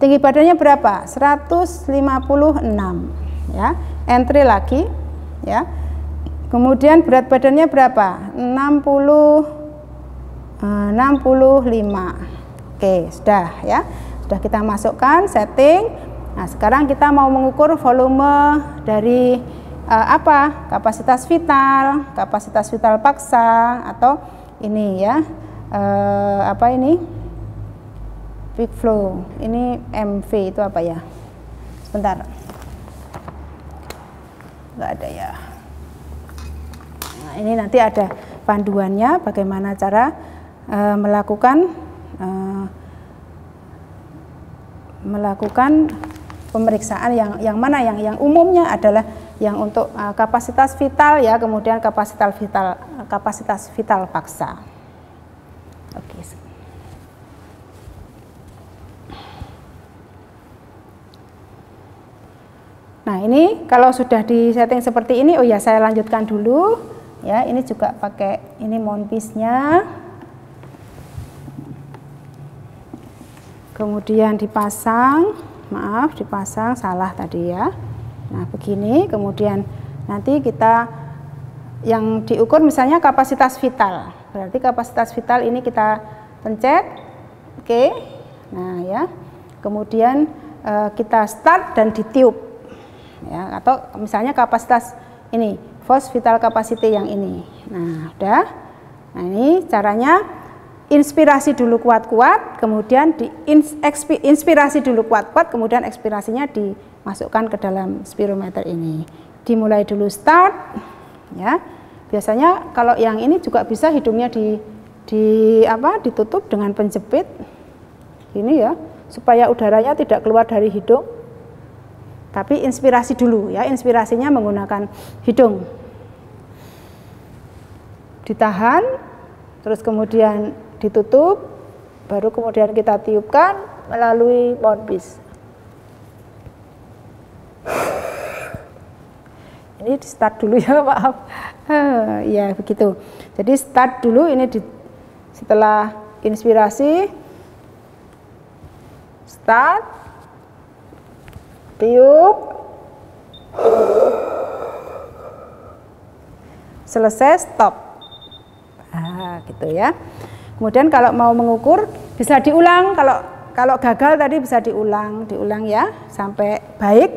tinggi badannya berapa 156 ya entry lagi ya kemudian berat badannya berapa 60 65 eh, oke sudah ya sudah kita masukkan setting nah sekarang kita mau mengukur volume dari eh, apa kapasitas vital kapasitas vital paksa atau ini ya uh, apa ini peak flow ini MV itu apa ya sebentar nggak ada ya nah, ini nanti ada panduannya bagaimana cara uh, melakukan uh, melakukan pemeriksaan yang yang mana yang yang umumnya adalah yang untuk uh, kapasitas vital ya kemudian kapasitas vital kapasitas vital paksa Nah ini kalau sudah di setting seperti ini, oh ya saya lanjutkan dulu. Ya ini juga pakai ini montisnya. Kemudian dipasang, maaf dipasang salah tadi ya. Nah begini, kemudian nanti kita yang diukur misalnya kapasitas vital. Berarti kapasitas vital ini kita pencet, oke. Okay. Nah ya, kemudian eh, kita start dan ditiup ya atau misalnya kapasitas ini force vital capacity yang ini nah udah nah ini caranya inspirasi dulu kuat-kuat kemudian diinspirasi dulu kuat-kuat kemudian ekspirasinya dimasukkan ke dalam spirometer ini dimulai dulu start ya biasanya kalau yang ini juga bisa hidungnya di di apa ditutup dengan penjepit ini ya supaya udaranya tidak keluar dari hidung tapi inspirasi dulu ya, inspirasinya menggunakan hidung. Ditahan, terus kemudian ditutup, baru kemudian kita tiupkan melalui mouthpiece. Ini di start dulu ya, maaf. ya begitu. Jadi start dulu ini di, setelah inspirasi start tiup selesai stop ah, gitu ya kemudian kalau mau mengukur bisa diulang kalau kalau gagal tadi bisa diulang diulang ya sampai baik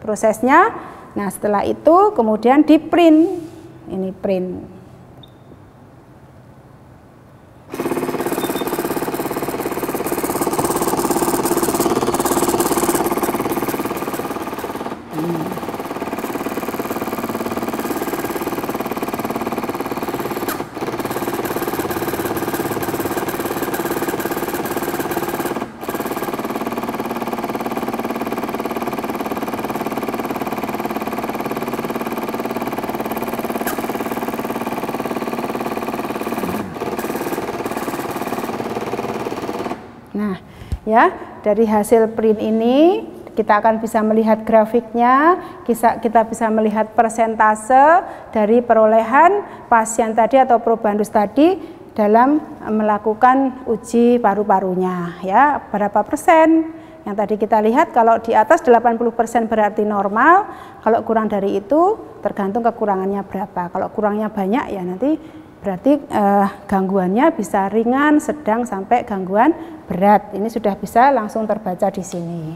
prosesnya nah setelah itu kemudian di print ini print ya. Dari hasil print ini kita akan bisa melihat grafiknya, kita bisa melihat persentase dari perolehan pasien tadi atau probandus tadi dalam melakukan uji paru-parunya ya berapa persen yang tadi kita lihat kalau di atas 80% berarti normal kalau kurang dari itu tergantung kekurangannya berapa kalau kurangnya banyak ya nanti Berarti eh, gangguannya bisa ringan, sedang, sampai gangguan berat. Ini sudah bisa langsung terbaca di sini.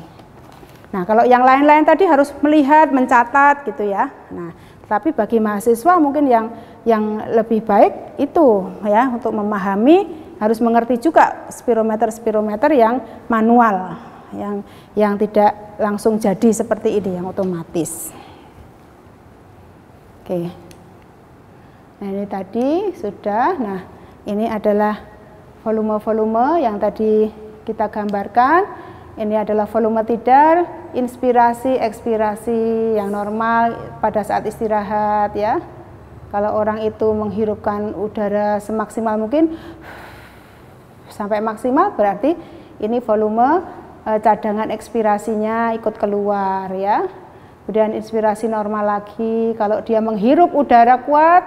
Nah, kalau yang lain-lain tadi harus melihat, mencatat gitu ya. Nah, tapi bagi mahasiswa mungkin yang yang lebih baik itu ya untuk memahami harus mengerti juga spirometer-spirometer yang manual yang yang tidak langsung jadi seperti ini yang otomatis. Oke. Nah ini tadi sudah. Nah ini adalah volume-volume yang tadi kita gambarkan. Ini adalah volume tidar, inspirasi, ekspirasi yang normal pada saat istirahat ya. Kalau orang itu menghirupkan udara semaksimal mungkin sampai maksimal berarti ini volume eh, cadangan ekspirasinya ikut keluar ya. Kemudian inspirasi normal lagi, kalau dia menghirup udara kuat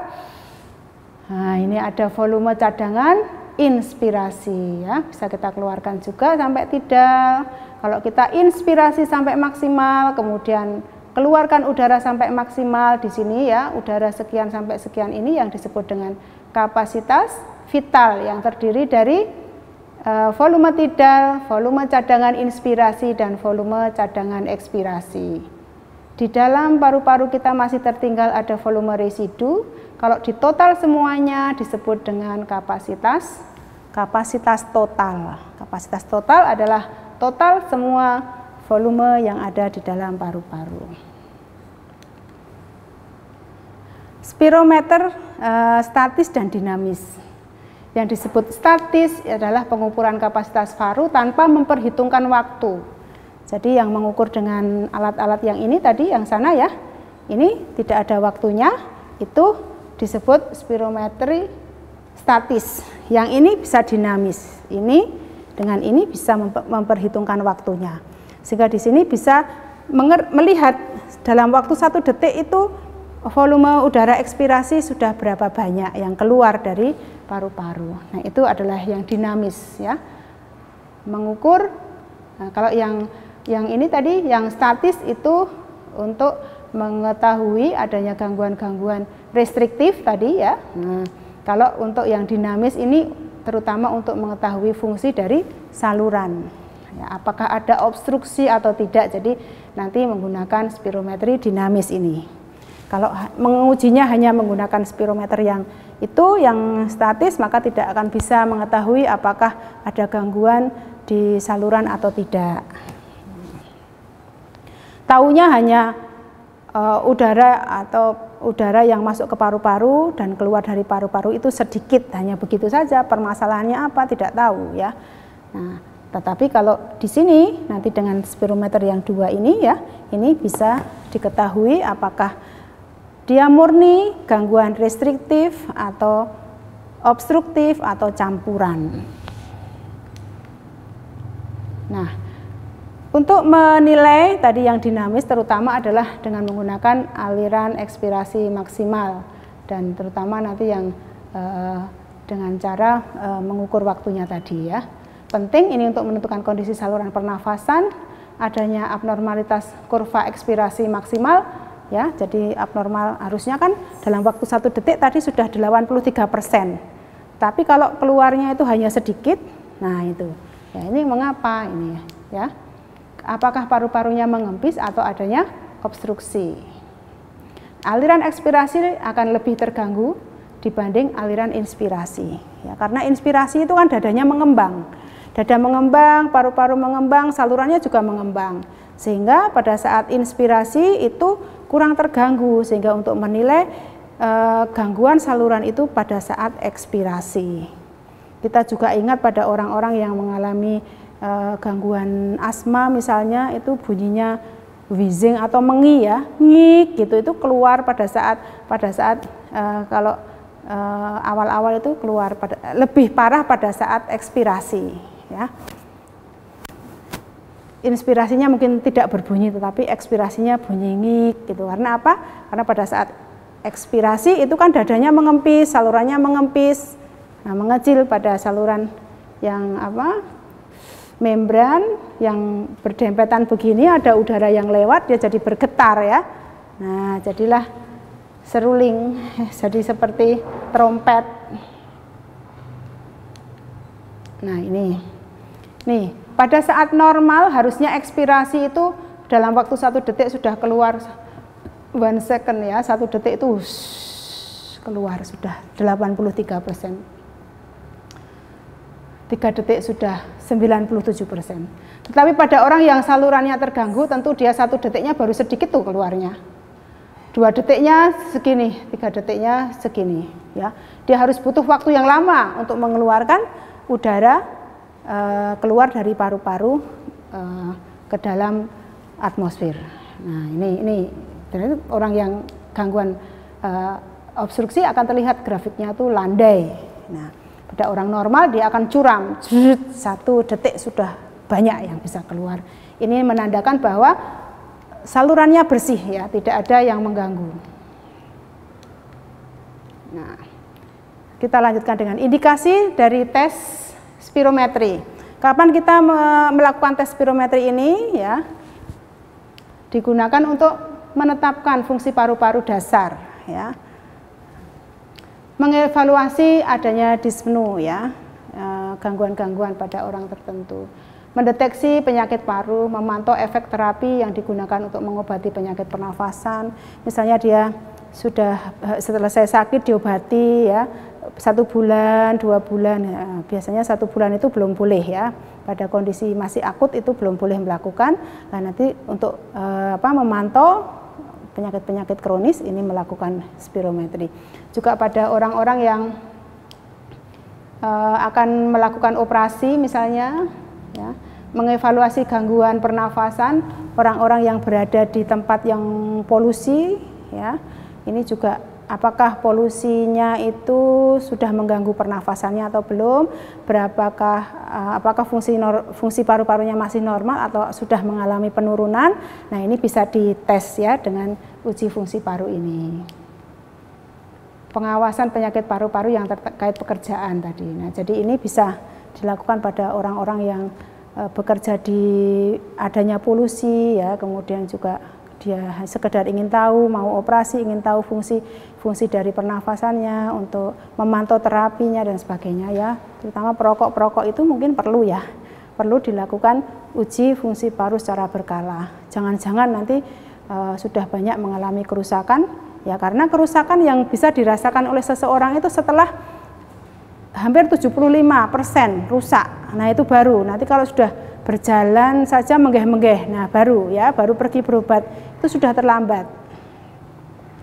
Nah, ini ada volume cadangan inspirasi ya, bisa kita keluarkan juga sampai tidak. Kalau kita inspirasi sampai maksimal, kemudian keluarkan udara sampai maksimal di sini ya, udara sekian sampai sekian ini yang disebut dengan kapasitas vital yang terdiri dari eh, volume tidal, volume cadangan inspirasi dan volume cadangan ekspirasi. Di dalam paru-paru kita masih tertinggal ada volume residu kalau di total semuanya disebut dengan kapasitas, kapasitas total. Kapasitas total adalah total semua volume yang ada di dalam paru-paru. Spirometer eh, statis dan dinamis. Yang disebut statis adalah pengukuran kapasitas paru tanpa memperhitungkan waktu. Jadi yang mengukur dengan alat-alat yang ini tadi, yang sana ya, ini tidak ada waktunya, itu disebut spirometri statis. Yang ini bisa dinamis. Ini dengan ini bisa memperhitungkan waktunya. Sehingga di sini bisa melihat dalam waktu satu detik itu volume udara ekspirasi sudah berapa banyak yang keluar dari paru-paru. Nah itu adalah yang dinamis ya. Mengukur, nah, kalau yang yang ini tadi yang statis itu untuk mengetahui adanya gangguan-gangguan restriktif tadi ya. Nah, kalau untuk yang dinamis ini terutama untuk mengetahui fungsi dari saluran. Ya, apakah ada obstruksi atau tidak? Jadi nanti menggunakan spirometri dinamis ini. Kalau mengujinya hanya menggunakan spirometer yang itu yang statis maka tidak akan bisa mengetahui apakah ada gangguan di saluran atau tidak. Taunya hanya uh, udara atau udara yang masuk ke paru-paru dan keluar dari paru-paru itu sedikit hanya begitu saja permasalahannya apa tidak tahu ya nah tetapi kalau di sini nanti dengan spirometer yang dua ini ya ini bisa diketahui apakah dia murni gangguan restriktif atau obstruktif atau campuran nah untuk menilai tadi yang dinamis terutama adalah dengan menggunakan aliran ekspirasi maksimal dan terutama nanti yang eh, dengan cara eh, mengukur waktunya tadi ya. Penting ini untuk menentukan kondisi saluran pernafasan, adanya abnormalitas kurva ekspirasi maksimal ya. Jadi abnormal harusnya kan dalam waktu satu detik tadi sudah 83%. Tapi kalau keluarnya itu hanya sedikit, nah itu. Ya ini mengapa ini ya apakah paru-parunya mengempis atau adanya obstruksi. Aliran ekspirasi akan lebih terganggu dibanding aliran inspirasi. Ya, karena inspirasi itu kan dadanya mengembang. Dada mengembang, paru-paru mengembang, salurannya juga mengembang. Sehingga pada saat inspirasi itu kurang terganggu sehingga untuk menilai e, gangguan saluran itu pada saat ekspirasi. Kita juga ingat pada orang-orang yang mengalami Eh, gangguan asma misalnya itu bunyinya wheezing atau mengi ya ngik gitu itu keluar pada saat pada saat uh, kalau eh, awal-awal itu keluar pada, lebih parah pada saat ekspirasi ya inspirasinya mungkin tidak berbunyi tetapi ekspirasinya bunyi ngik gitu karena apa karena pada saat ekspirasi itu kan dadanya mengempis salurannya mengempis nah, mengecil pada saluran yang apa membran yang berdempetan begini ada udara yang lewat dia jadi bergetar ya. Nah, jadilah seruling jadi seperti trompet. Nah, ini. Nih, pada saat normal harusnya ekspirasi itu dalam waktu satu detik sudah keluar one second ya, satu detik itu keluar sudah 83 persen. 3 detik sudah 97 persen. Tetapi pada orang yang salurannya terganggu, tentu dia satu detiknya baru sedikit tuh keluarnya. Dua detiknya segini, tiga detiknya segini. Ya, dia harus butuh waktu yang lama untuk mengeluarkan udara e, keluar dari paru-paru e, ke dalam atmosfer. Nah, ini ini orang yang gangguan e, obstruksi akan terlihat grafiknya tuh landai. Nah, pada orang normal dia akan curam, satu detik sudah banyak yang bisa keluar. Ini menandakan bahwa salurannya bersih ya, tidak ada yang mengganggu. Nah, kita lanjutkan dengan indikasi dari tes spirometri. Kapan kita melakukan tes spirometri ini ya? Digunakan untuk menetapkan fungsi paru-paru dasar ya mengevaluasi adanya dispnu ya eh, gangguan-gangguan pada orang tertentu mendeteksi penyakit paru, memantau efek terapi yang digunakan untuk mengobati penyakit pernafasan. Misalnya dia sudah eh, setelah saya sakit diobati ya satu bulan, dua bulan, ya, biasanya satu bulan itu belum boleh ya. Pada kondisi masih akut itu belum boleh melakukan. Nah nanti untuk eh, apa memantau penyakit-penyakit kronis ini melakukan spirometri. Juga pada orang-orang yang e, akan melakukan operasi misalnya, ya, mengevaluasi gangguan pernafasan, orang-orang yang berada di tempat yang polusi, ya, ini juga apakah polusinya itu sudah mengganggu pernafasannya atau belum, berapakah eh, apakah fungsi nor, fungsi paru-parunya masih normal atau sudah mengalami penurunan. Nah, ini bisa dites ya dengan uji fungsi paru ini. Pengawasan penyakit paru-paru yang terkait pekerjaan tadi. Nah, jadi ini bisa dilakukan pada orang-orang yang eh, bekerja di adanya polusi ya, kemudian juga dia sekedar ingin tahu mau operasi ingin tahu fungsi fungsi dari pernafasannya untuk memantau terapinya dan sebagainya ya terutama perokok-perokok itu mungkin perlu ya perlu dilakukan uji fungsi paru secara berkala jangan-jangan nanti e, sudah banyak mengalami kerusakan ya karena kerusakan yang bisa dirasakan oleh seseorang itu setelah hampir 75% rusak nah itu baru nanti kalau sudah berjalan saja menggeh-menggeh. Nah, baru ya, baru pergi berobat. Itu sudah terlambat.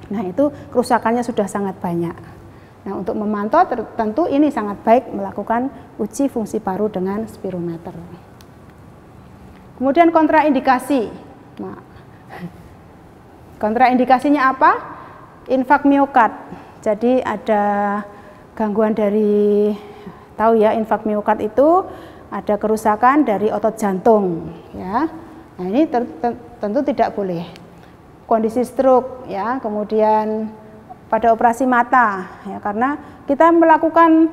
Nah, itu kerusakannya sudah sangat banyak. Nah, untuk memantau tentu ini sangat baik melakukan uji fungsi paru dengan spirometer. Kemudian kontraindikasi. Nah, kontraindikasinya apa? Infak miokard. Jadi ada gangguan dari tahu ya infak miokard itu ada kerusakan dari otot jantung ya. Nah, ini tentu tidak boleh. Kondisi stroke ya, kemudian pada operasi mata ya karena kita melakukan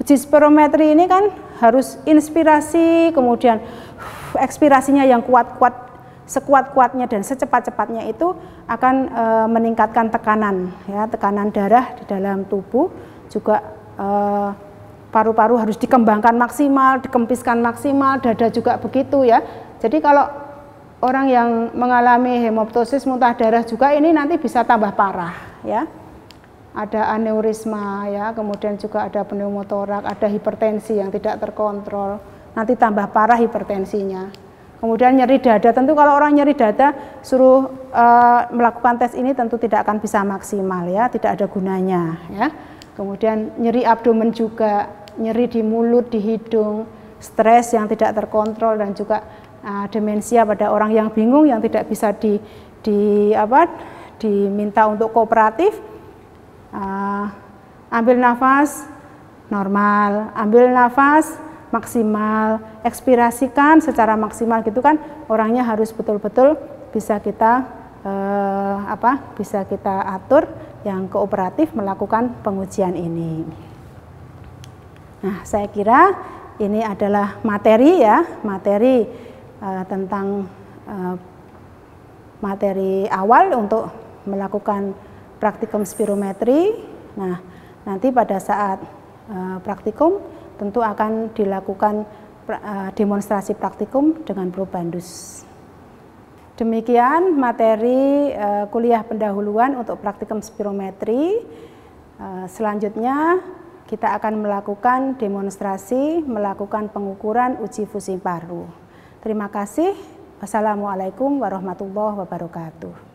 uji spirometri ini kan harus inspirasi kemudian uh, ekspirasinya yang kuat-kuat sekuat-kuatnya dan secepat-cepatnya itu akan e, meningkatkan tekanan ya tekanan darah di dalam tubuh juga e, paru-paru harus dikembangkan maksimal, dikempiskan maksimal, dada juga begitu ya. Jadi kalau orang yang mengalami hemoptosis muntah darah juga ini nanti bisa tambah parah ya. Ada aneurisma ya, kemudian juga ada pneumotorak, ada hipertensi yang tidak terkontrol. Nanti tambah parah hipertensinya. Kemudian nyeri dada, tentu kalau orang nyeri dada suruh e, melakukan tes ini tentu tidak akan bisa maksimal ya, tidak ada gunanya ya. Kemudian nyeri abdomen juga nyeri di mulut, di hidung, stres yang tidak terkontrol dan juga uh, demensia pada orang yang bingung yang tidak bisa di di apa diminta untuk kooperatif. Uh, ambil nafas normal, ambil nafas maksimal, ekspirasikan secara maksimal gitu kan orangnya harus betul-betul bisa kita uh, apa bisa kita atur yang kooperatif melakukan pengujian ini. Nah, saya kira ini adalah materi ya, materi uh, tentang uh, materi awal untuk melakukan praktikum spirometri. Nah, nanti pada saat uh, praktikum tentu akan dilakukan pra, demonstrasi praktikum dengan probandus. Bandus. Demikian materi kuliah pendahuluan untuk praktikum spirometri. Selanjutnya kita akan melakukan demonstrasi, melakukan pengukuran uji fusi paru. Terima kasih. Wassalamualaikum warahmatullahi wabarakatuh.